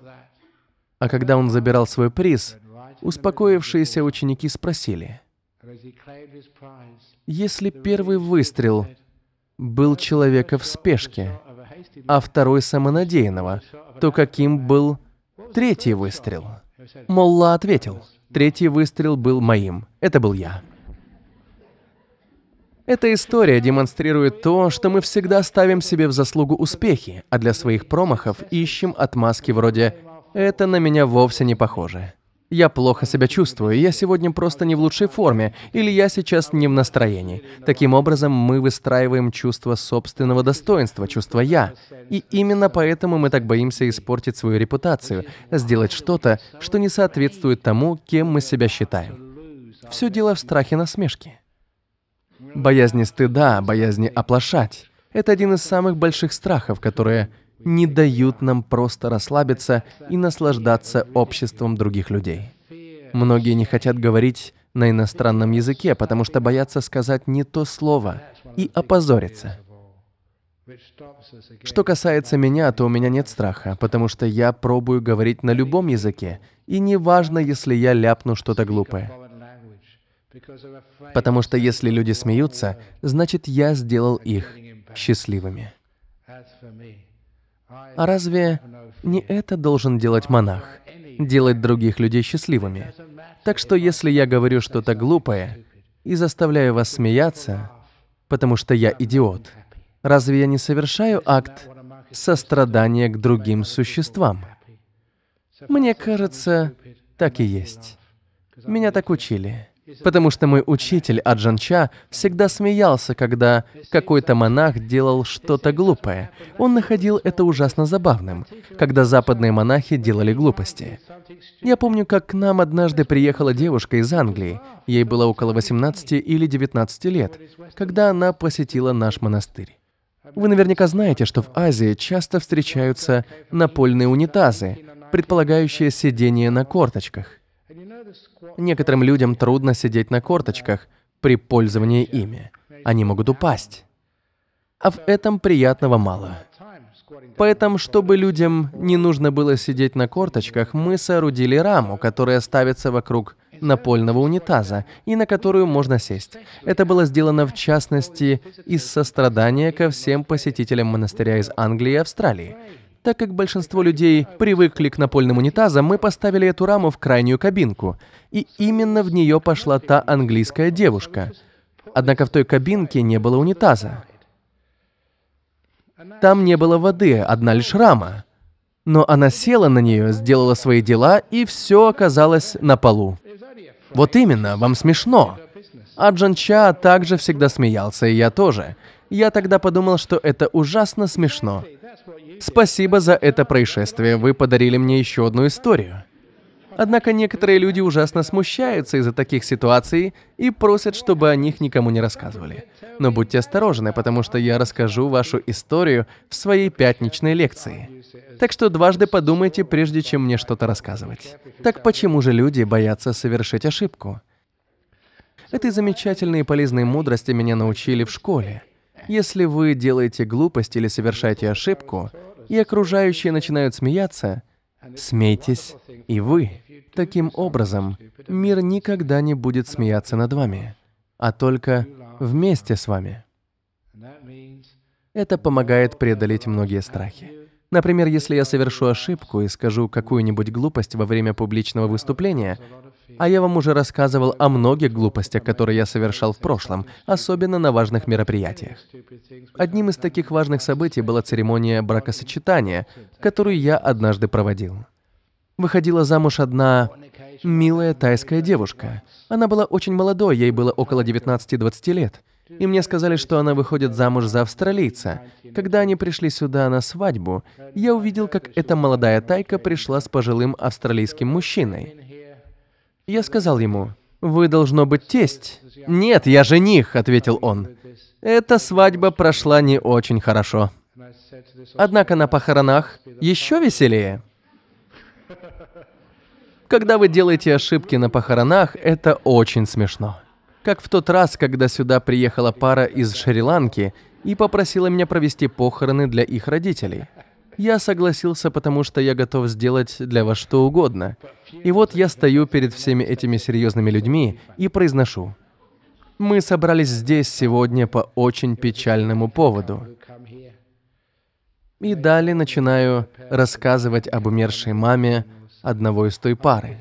А когда он забирал свой приз, успокоившиеся ученики спросили, «Если первый выстрел был человека в спешке, а второй самонадеянного, то каким был третий выстрел?» Молла ответил, «Третий выстрел был моим, это был я». Эта история демонстрирует то, что мы всегда ставим себе в заслугу успехи, а для своих промахов ищем отмазки вроде это на меня вовсе не похоже. Я плохо себя чувствую, я сегодня просто не в лучшей форме, или я сейчас не в настроении. Таким образом, мы выстраиваем чувство собственного достоинства, чувство «я». И именно поэтому мы так боимся испортить свою репутацию, сделать что-то, что не соответствует тому, кем мы себя считаем. Все дело в страхе насмешки. Боязни стыда, боязни оплошать — это один из самых больших страхов, которые не дают нам просто расслабиться и наслаждаться обществом других людей. Многие не хотят говорить на иностранном языке, потому что боятся сказать не то слово и опозориться. Что касается меня, то у меня нет страха, потому что я пробую говорить на любом языке, и не важно, если я ляпну что-то глупое. Потому что если люди смеются, значит я сделал их счастливыми. А разве не это должен делать монах? Делать других людей счастливыми. Так что если я говорю что-то глупое и заставляю вас смеяться, потому что я идиот, разве я не совершаю акт сострадания к другим существам? Мне кажется, так и есть. Меня так учили. Потому что мой учитель Аджан Ча всегда смеялся, когда какой-то монах делал что-то глупое. Он находил это ужасно забавным, когда западные монахи делали глупости. Я помню, как к нам однажды приехала девушка из Англии. Ей было около 18 или 19 лет, когда она посетила наш монастырь. Вы наверняка знаете, что в Азии часто встречаются напольные унитазы, предполагающие сидение на корточках. Некоторым людям трудно сидеть на корточках при пользовании ими. Они могут упасть. А в этом приятного мало. Поэтому, чтобы людям не нужно было сидеть на корточках, мы соорудили раму, которая ставится вокруг напольного унитаза и на которую можно сесть. Это было сделано в частности из сострадания ко всем посетителям монастыря из Англии и Австралии, так как большинство людей привыкли к напольным унитазам, мы поставили эту раму в крайнюю кабинку. И именно в нее пошла та английская девушка. Однако в той кабинке не было унитаза. Там не было воды, одна лишь рама. Но она села на нее, сделала свои дела, и все оказалось на полу. Вот именно, вам смешно. А Джан Ча также всегда смеялся, и я тоже. Я тогда подумал, что это ужасно смешно. Спасибо за это происшествие, вы подарили мне еще одну историю. Однако некоторые люди ужасно смущаются из-за таких ситуаций и просят, чтобы о них никому не рассказывали. Но будьте осторожны, потому что я расскажу вашу историю в своей пятничной лекции. Так что дважды подумайте, прежде чем мне что-то рассказывать. Так почему же люди боятся совершить ошибку? Этой замечательной и полезной мудрости меня научили в школе. Если вы делаете глупость или совершаете ошибку, и окружающие начинают смеяться, смейтесь и вы. Таким образом, мир никогда не будет смеяться над вами, а только вместе с вами. Это помогает преодолеть многие страхи. Например, если я совершу ошибку и скажу какую-нибудь глупость во время публичного выступления, а я вам уже рассказывал о многих глупостях, которые я совершал в прошлом, особенно на важных мероприятиях. Одним из таких важных событий была церемония бракосочетания, которую я однажды проводил. Выходила замуж одна милая тайская девушка. Она была очень молодой, ей было около 19-20 лет. И мне сказали, что она выходит замуж за австралийца. Когда они пришли сюда на свадьбу, я увидел, как эта молодая тайка пришла с пожилым австралийским мужчиной. Я сказал ему, «Вы, должно быть, тесть». «Нет, я жених», — ответил он. Эта свадьба прошла не очень хорошо. Однако на похоронах еще веселее. Когда вы делаете ошибки на похоронах, это очень смешно. Как в тот раз, когда сюда приехала пара из Шри-Ланки и попросила меня провести похороны для их родителей. Я согласился, потому что я готов сделать для вас что угодно. И вот я стою перед всеми этими серьезными людьми и произношу. Мы собрались здесь сегодня по очень печальному поводу. И далее начинаю рассказывать об умершей маме одного из той пары.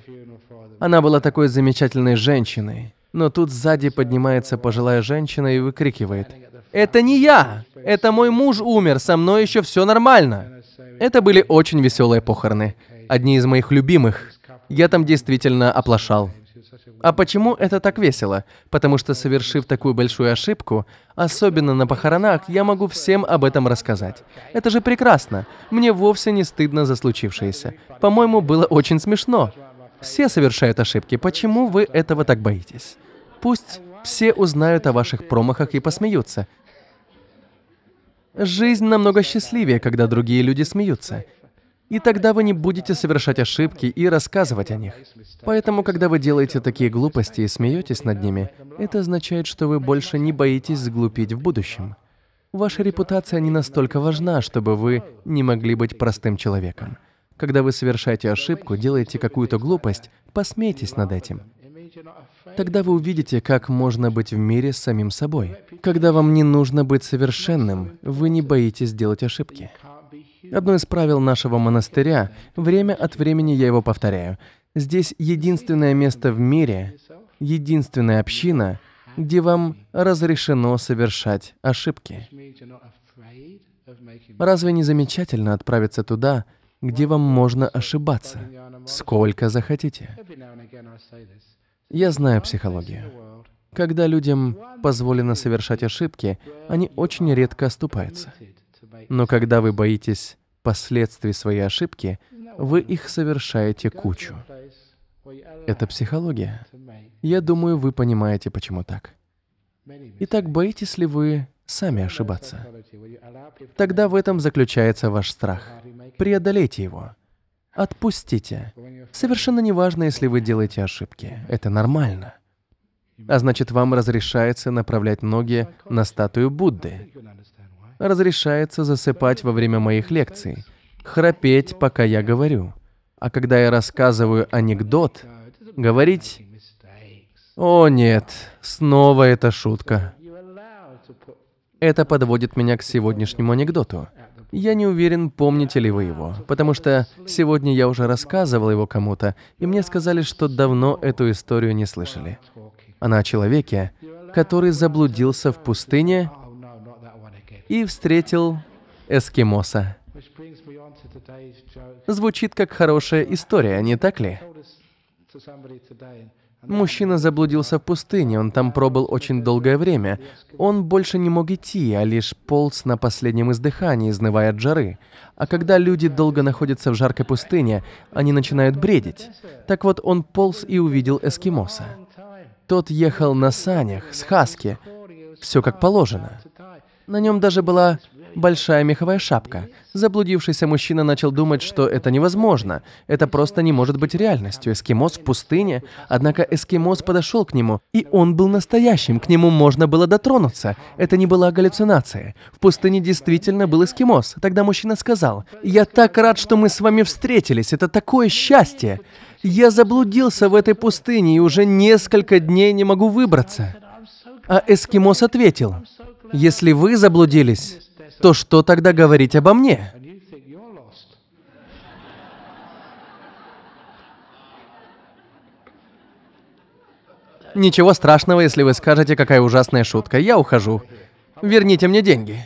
Она была такой замечательной женщиной, но тут сзади поднимается пожилая женщина и выкрикивает, «Это не я! Это мой муж умер, со мной еще все нормально!» Это были очень веселые похороны, одни из моих любимых. Я там действительно оплошал. А почему это так весело? Потому что, совершив такую большую ошибку, особенно на похоронах, я могу всем об этом рассказать. Это же прекрасно. Мне вовсе не стыдно за случившееся. По-моему, было очень смешно. Все совершают ошибки. Почему вы этого так боитесь? Пусть все узнают о ваших промахах и посмеются. Жизнь намного счастливее, когда другие люди смеются. И тогда вы не будете совершать ошибки и рассказывать о них. Поэтому, когда вы делаете такие глупости и смеетесь над ними, это означает, что вы больше не боитесь сглупить в будущем. Ваша репутация не настолько важна, чтобы вы не могли быть простым человеком. Когда вы совершаете ошибку, делаете какую-то глупость, посмейтесь над этим. Тогда вы увидите, как можно быть в мире с самим собой. Когда вам не нужно быть совершенным, вы не боитесь делать ошибки. Одно из правил нашего монастыря, время от времени я его повторяю, здесь единственное место в мире, единственная община, где вам разрешено совершать ошибки. Разве не замечательно отправиться туда, где вам можно ошибаться, сколько захотите? Я знаю психологию. Когда людям позволено совершать ошибки, они очень редко оступаются. Но когда вы боитесь последствий своей ошибки, вы их совершаете кучу. Это психология. Я думаю, вы понимаете, почему так. Итак, боитесь ли вы сами ошибаться? Тогда в этом заключается ваш страх. Преодолейте его. Отпустите. Совершенно неважно, если вы делаете ошибки. Это нормально. А значит, вам разрешается направлять ноги на статую Будды разрешается засыпать во время моих лекций, храпеть, пока я говорю. А когда я рассказываю анекдот, говорить «О нет, снова эта шутка». Это подводит меня к сегодняшнему анекдоту. Я не уверен, помните ли вы его, потому что сегодня я уже рассказывал его кому-то, и мне сказали, что давно эту историю не слышали. Она о человеке, который заблудился в пустыне и встретил эскимоса. Звучит как хорошая история, не так ли? Мужчина заблудился в пустыне, он там пробыл очень долгое время. Он больше не мог идти, а лишь полз на последнем издыхании, изнывая от жары. А когда люди долго находятся в жаркой пустыне, они начинают бредить. Так вот, он полз и увидел эскимоса. Тот ехал на санях, с хаски, все как положено. На нем даже была большая меховая шапка. Заблудившийся мужчина начал думать, что это невозможно. Это просто не может быть реальностью. Эскимос в пустыне. Однако эскимос подошел к нему, и он был настоящим. К нему можно было дотронуться. Это не была галлюцинация. В пустыне действительно был эскимос. Тогда мужчина сказал, «Я так рад, что мы с вами встретились. Это такое счастье! Я заблудился в этой пустыне и уже несколько дней не могу выбраться». А эскимос ответил, если вы заблудились, то что тогда говорить обо мне? Ничего страшного, если вы скажете, какая ужасная шутка. Я ухожу. Верните мне деньги.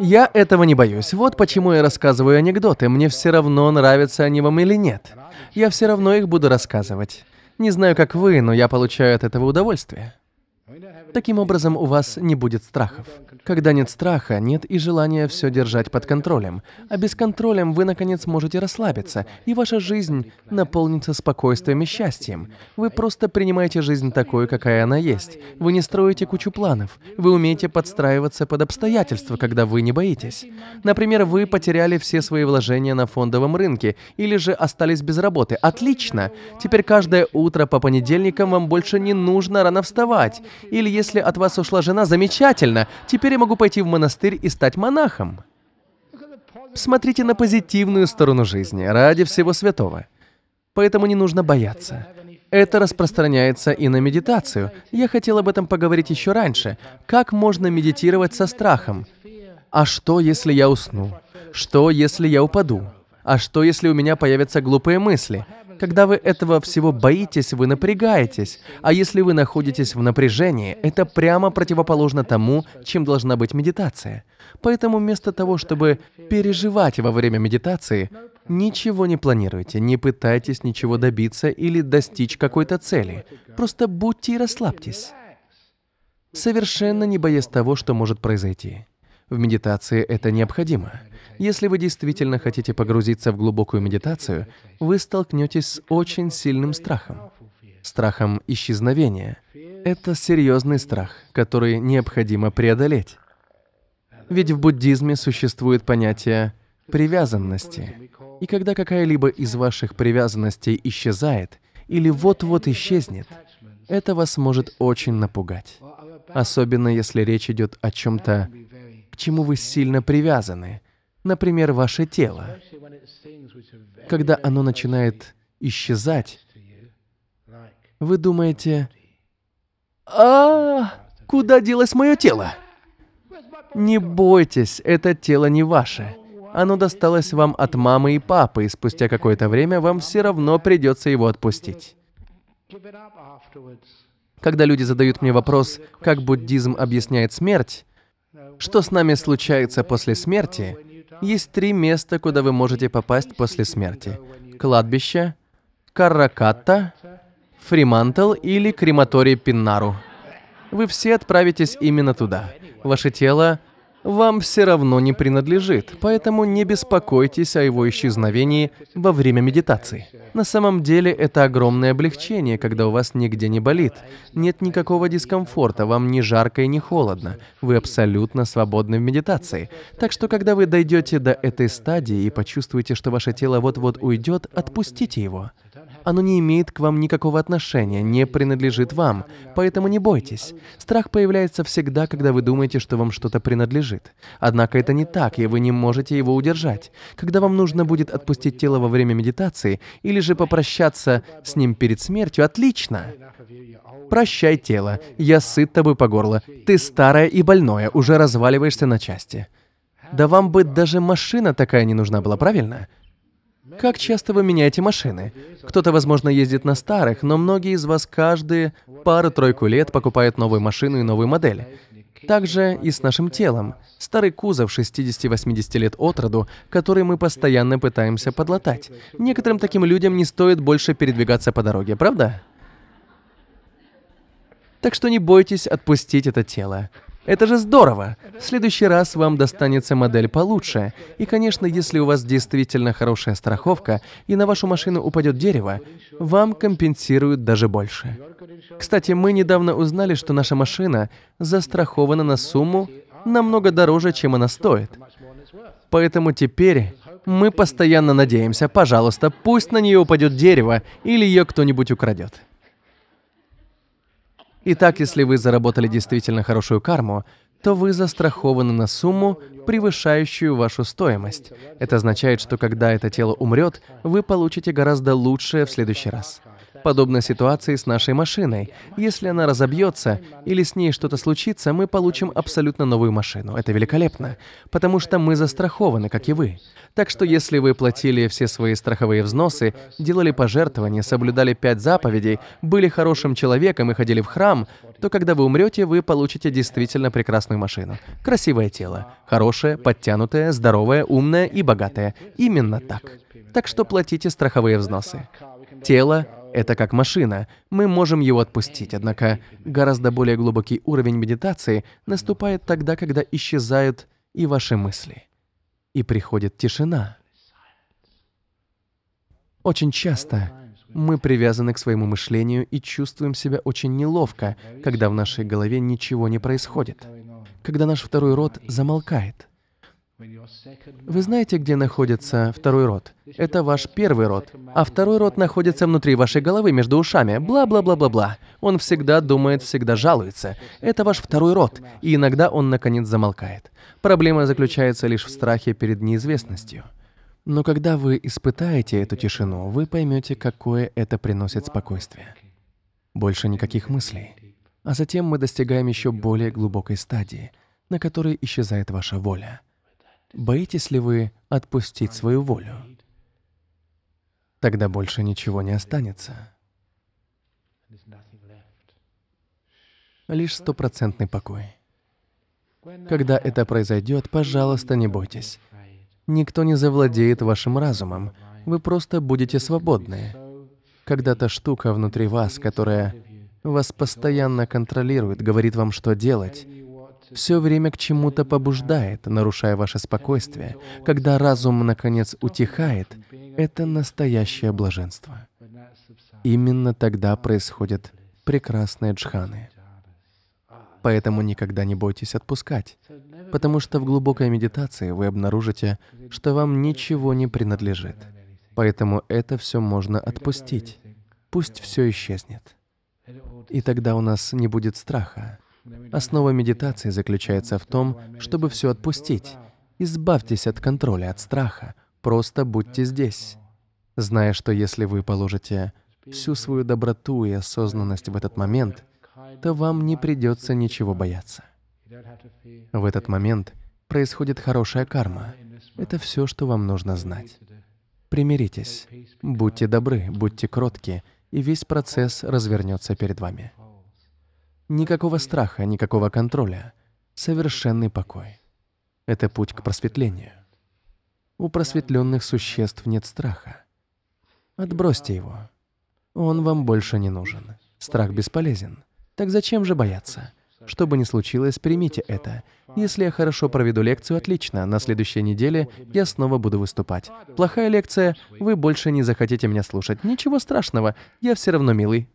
Я этого не боюсь. Вот почему я рассказываю анекдоты. Мне все равно, нравятся они вам или нет. Я все равно их буду рассказывать. Не знаю, как вы, но я получаю от этого удовольствие. Таким образом, у вас не будет страхов. Когда нет страха, нет и желания все держать под контролем. А без контролем вы, наконец, можете расслабиться, и ваша жизнь наполнится спокойствием и счастьем. Вы просто принимаете жизнь такой, какая она есть. Вы не строите кучу планов. Вы умеете подстраиваться под обстоятельства, когда вы не боитесь. Например, вы потеряли все свои вложения на фондовом рынке, или же остались без работы. Отлично! Теперь каждое утро по понедельникам вам больше не нужно рано вставать. Или если от вас ушла жена, замечательно. Теперь я могу пойти в монастырь и стать монахом. Смотрите на позитивную сторону жизни, ради всего святого. Поэтому не нужно бояться. Это распространяется и на медитацию. Я хотел об этом поговорить еще раньше. Как можно медитировать со страхом? А что, если я усну? Что, если я упаду? А что, если у меня появятся глупые мысли? Когда вы этого всего боитесь, вы напрягаетесь. А если вы находитесь в напряжении, это прямо противоположно тому, чем должна быть медитация. Поэтому вместо того, чтобы переживать во время медитации, ничего не планируйте, не пытайтесь ничего добиться или достичь какой-то цели. Просто будьте и расслабьтесь. Совершенно не боясь того, что может произойти. В медитации это необходимо. Если вы действительно хотите погрузиться в глубокую медитацию, вы столкнетесь с очень сильным страхом. Страхом исчезновения. Это серьезный страх, который необходимо преодолеть. Ведь в буддизме существует понятие привязанности. И когда какая-либо из ваших привязанностей исчезает или вот-вот исчезнет, это вас может очень напугать. Особенно если речь идет о чем-то к чему вы сильно привязаны, например, ваше тело. Когда оно начинает исчезать, вы думаете, а куда делось мое тело? Не бойтесь, это тело не ваше. Оно досталось вам от мамы и папы, и спустя какое-то время вам все равно придется его отпустить. Когда люди задают мне вопрос, как буддизм объясняет смерть, что с нами случается после смерти, есть три места, куда вы можете попасть после смерти. Кладбище, Каракатта, Фримантл или крематорий Пиннару. Вы все отправитесь именно туда. Ваше тело вам все равно не принадлежит, поэтому не беспокойтесь о его исчезновении во время медитации. На самом деле это огромное облегчение, когда у вас нигде не болит, нет никакого дискомфорта, вам не жарко и не холодно, вы абсолютно свободны в медитации. Так что когда вы дойдете до этой стадии и почувствуете, что ваше тело вот-вот уйдет, отпустите его. Оно не имеет к вам никакого отношения, не принадлежит вам, поэтому не бойтесь. Страх появляется всегда, когда вы думаете, что вам что-то принадлежит. Однако это не так, и вы не можете его удержать. Когда вам нужно будет отпустить тело во время медитации или же попрощаться с ним перед смертью, отлично. Прощай тело, я сыт тобой по горло. Ты старое и больное, уже разваливаешься на части. Да вам бы даже машина такая не нужна была, правильно? Как часто вы меняете машины? Кто-то, возможно, ездит на старых, но многие из вас каждые пару-тройку лет покупают новую машину и новую модель. Также и с нашим телом. Старый кузов 60-80 лет от роду, который мы постоянно пытаемся подлатать. Некоторым таким людям не стоит больше передвигаться по дороге, правда? Так что не бойтесь отпустить это тело. Это же здорово! В следующий раз вам достанется модель получше. И, конечно, если у вас действительно хорошая страховка и на вашу машину упадет дерево, вам компенсируют даже больше. Кстати, мы недавно узнали, что наша машина застрахована на сумму намного дороже, чем она стоит. Поэтому теперь мы постоянно надеемся, пожалуйста, пусть на нее упадет дерево или ее кто-нибудь украдет. Итак, если вы заработали действительно хорошую карму, то вы застрахованы на сумму, превышающую вашу стоимость. Это означает, что когда это тело умрет, вы получите гораздо лучшее в следующий раз. Подобная ситуация с нашей машиной. Если она разобьется или с ней что-то случится, мы получим абсолютно новую машину. Это великолепно, потому что мы застрахованы, как и вы. Так что если вы платили все свои страховые взносы, делали пожертвования, соблюдали пять заповедей, были хорошим человеком и ходили в храм, то когда вы умрете, вы получите действительно прекрасную машину. Красивое тело, хорошее, подтянутое, здоровое, умное и богатое. Именно так. Так что платите страховые взносы. Тело, это как машина, мы можем его отпустить, однако гораздо более глубокий уровень медитации наступает тогда, когда исчезают и ваши мысли, и приходит тишина. Очень часто мы привязаны к своему мышлению и чувствуем себя очень неловко, когда в нашей голове ничего не происходит, когда наш второй род замолкает. Вы знаете, где находится второй род? Это ваш первый род. А второй род находится внутри вашей головы, между ушами. Бла-бла-бла-бла-бла. Он всегда думает, всегда жалуется. Это ваш второй род. И иногда он, наконец, замолкает. Проблема заключается лишь в страхе перед неизвестностью. Но когда вы испытаете эту тишину, вы поймете, какое это приносит спокойствие. Больше никаких мыслей. А затем мы достигаем еще более глубокой стадии, на которой исчезает ваша воля – Боитесь ли вы отпустить свою волю? Тогда больше ничего не останется. Лишь стопроцентный покой. Когда это произойдет, пожалуйста, не бойтесь. Никто не завладеет вашим разумом. Вы просто будете свободны. Когда та штука внутри вас, которая вас постоянно контролирует, говорит вам, что делать, все время к чему-то побуждает, нарушая ваше спокойствие. Когда разум, наконец, утихает, это настоящее блаженство. Именно тогда происходят прекрасные джханы. Поэтому никогда не бойтесь отпускать, потому что в глубокой медитации вы обнаружите, что вам ничего не принадлежит. Поэтому это все можно отпустить. Пусть все исчезнет. И тогда у нас не будет страха. Основа медитации заключается в том, чтобы все отпустить. Избавьтесь от контроля, от страха. Просто будьте здесь, зная, что если вы положите всю свою доброту и осознанность в этот момент, то вам не придется ничего бояться. В этот момент происходит хорошая карма. Это все, что вам нужно знать. Примиритесь, будьте добры, будьте кротки, и весь процесс развернется перед вами. Никакого страха, никакого контроля. Совершенный покой. Это путь к просветлению. У просветленных существ нет страха. Отбросьте его. Он вам больше не нужен. Страх бесполезен. Так зачем же бояться? Что бы ни случилось, примите это. Если я хорошо проведу лекцию, отлично. На следующей неделе я снова буду выступать. Плохая лекция, вы больше не захотите меня слушать. Ничего страшного, я все равно милый.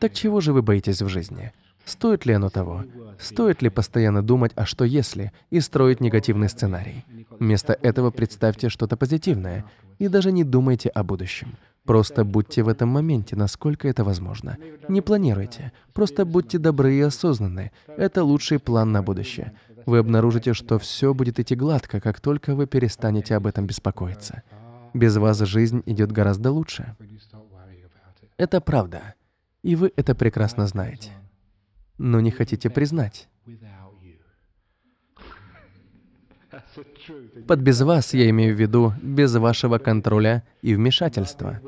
Так чего же вы боитесь в жизни? Стоит ли оно того? Стоит ли постоянно думать, а что если, и строить негативный сценарий? Вместо этого представьте что-то позитивное и даже не думайте о будущем. Просто будьте в этом моменте, насколько это возможно. Не планируйте. Просто будьте добры и осознанны. Это лучший план на будущее. Вы обнаружите, что все будет идти гладко, как только вы перестанете об этом беспокоиться. Без вас жизнь идет гораздо лучше. Это правда. И вы это прекрасно знаете. Но не хотите признать. Под «без вас» я имею в виду без вашего контроля и вмешательства.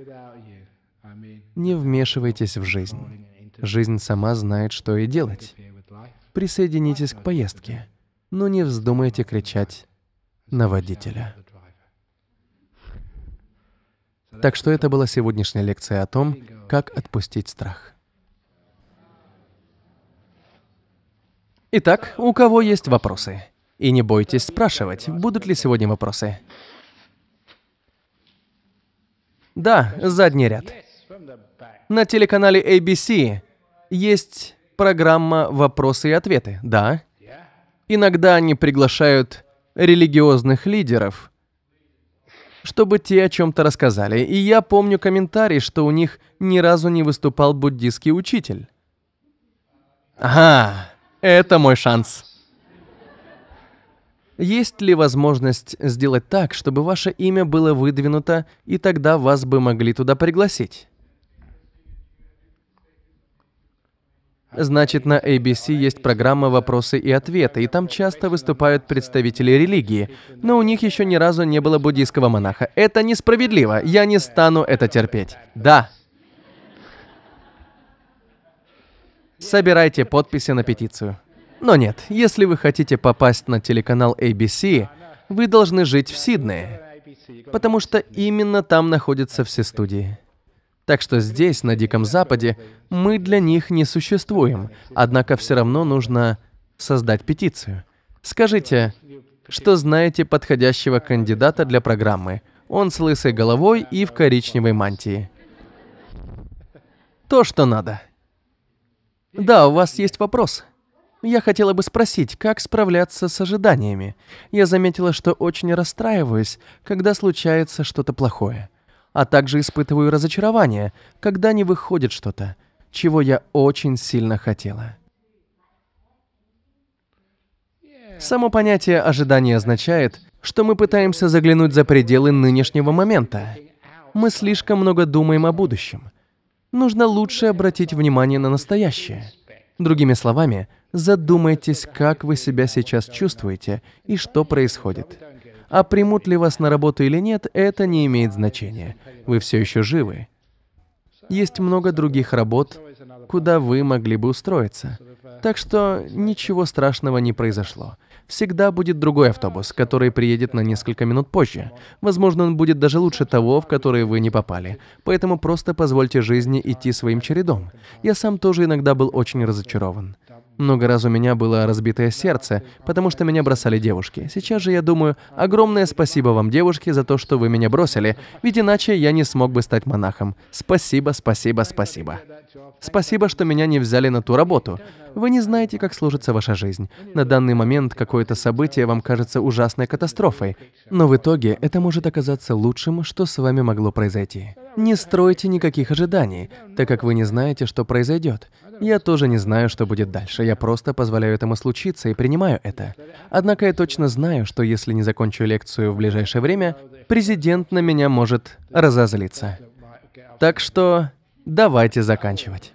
Не вмешивайтесь в жизнь. Жизнь сама знает, что и делать. Присоединитесь к поездке, но не вздумайте кричать на водителя. Так что это была сегодняшняя лекция о том, как отпустить страх. Итак, у кого есть вопросы? И не бойтесь спрашивать, будут ли сегодня вопросы. Да, задний ряд. На телеканале ABC есть программа «Вопросы и ответы», да? Иногда они приглашают религиозных лидеров чтобы те о чем-то рассказали, и я помню комментарий, что у них ни разу не выступал буддийский учитель. Ага, это мой шанс. Есть ли возможность сделать так, чтобы ваше имя было выдвинуто, и тогда вас бы могли туда пригласить? Значит, на ABC есть программа «Вопросы и ответы», и там часто выступают представители религии, но у них еще ни разу не было буддийского монаха. Это несправедливо, я не стану это терпеть. Да. Собирайте подписи на петицию. Но нет, если вы хотите попасть на телеканал ABC, вы должны жить в Сиднее, потому что именно там находятся все студии. Так что здесь, на Диком Западе, мы для них не существуем, однако все равно нужно создать петицию. Скажите, что знаете подходящего кандидата для программы? Он с лысой головой и в коричневой мантии. То, что надо. Да, у вас есть вопрос. Я хотела бы спросить, как справляться с ожиданиями. Я заметила, что очень расстраиваюсь, когда случается что-то плохое а также испытываю разочарование, когда не выходит что-то, чего я очень сильно хотела. Само понятие ожидания означает, что мы пытаемся заглянуть за пределы нынешнего момента. Мы слишком много думаем о будущем. Нужно лучше обратить внимание на настоящее. Другими словами, задумайтесь, как вы себя сейчас чувствуете и что происходит. А примут ли вас на работу или нет, это не имеет значения. Вы все еще живы. Есть много других работ, куда вы могли бы устроиться. Так что ничего страшного не произошло. Всегда будет другой автобус, который приедет на несколько минут позже. Возможно, он будет даже лучше того, в который вы не попали. Поэтому просто позвольте жизни идти своим чередом. Я сам тоже иногда был очень разочарован. Много раз у меня было разбитое сердце, потому что меня бросали девушки. Сейчас же я думаю, огромное спасибо вам, девушки, за то, что вы меня бросили, ведь иначе я не смог бы стать монахом. Спасибо, спасибо, спасибо. Спасибо, что меня не взяли на ту работу. Вы не знаете, как сложится ваша жизнь. На данный момент какое-то событие вам кажется ужасной катастрофой, но в итоге это может оказаться лучшим, что с вами могло произойти. Не стройте никаких ожиданий, так как вы не знаете, что произойдет. Я тоже не знаю, что будет дальше, я просто позволяю этому случиться и принимаю это. Однако я точно знаю, что если не закончу лекцию в ближайшее время, президент на меня может разозлиться. Так что давайте заканчивать.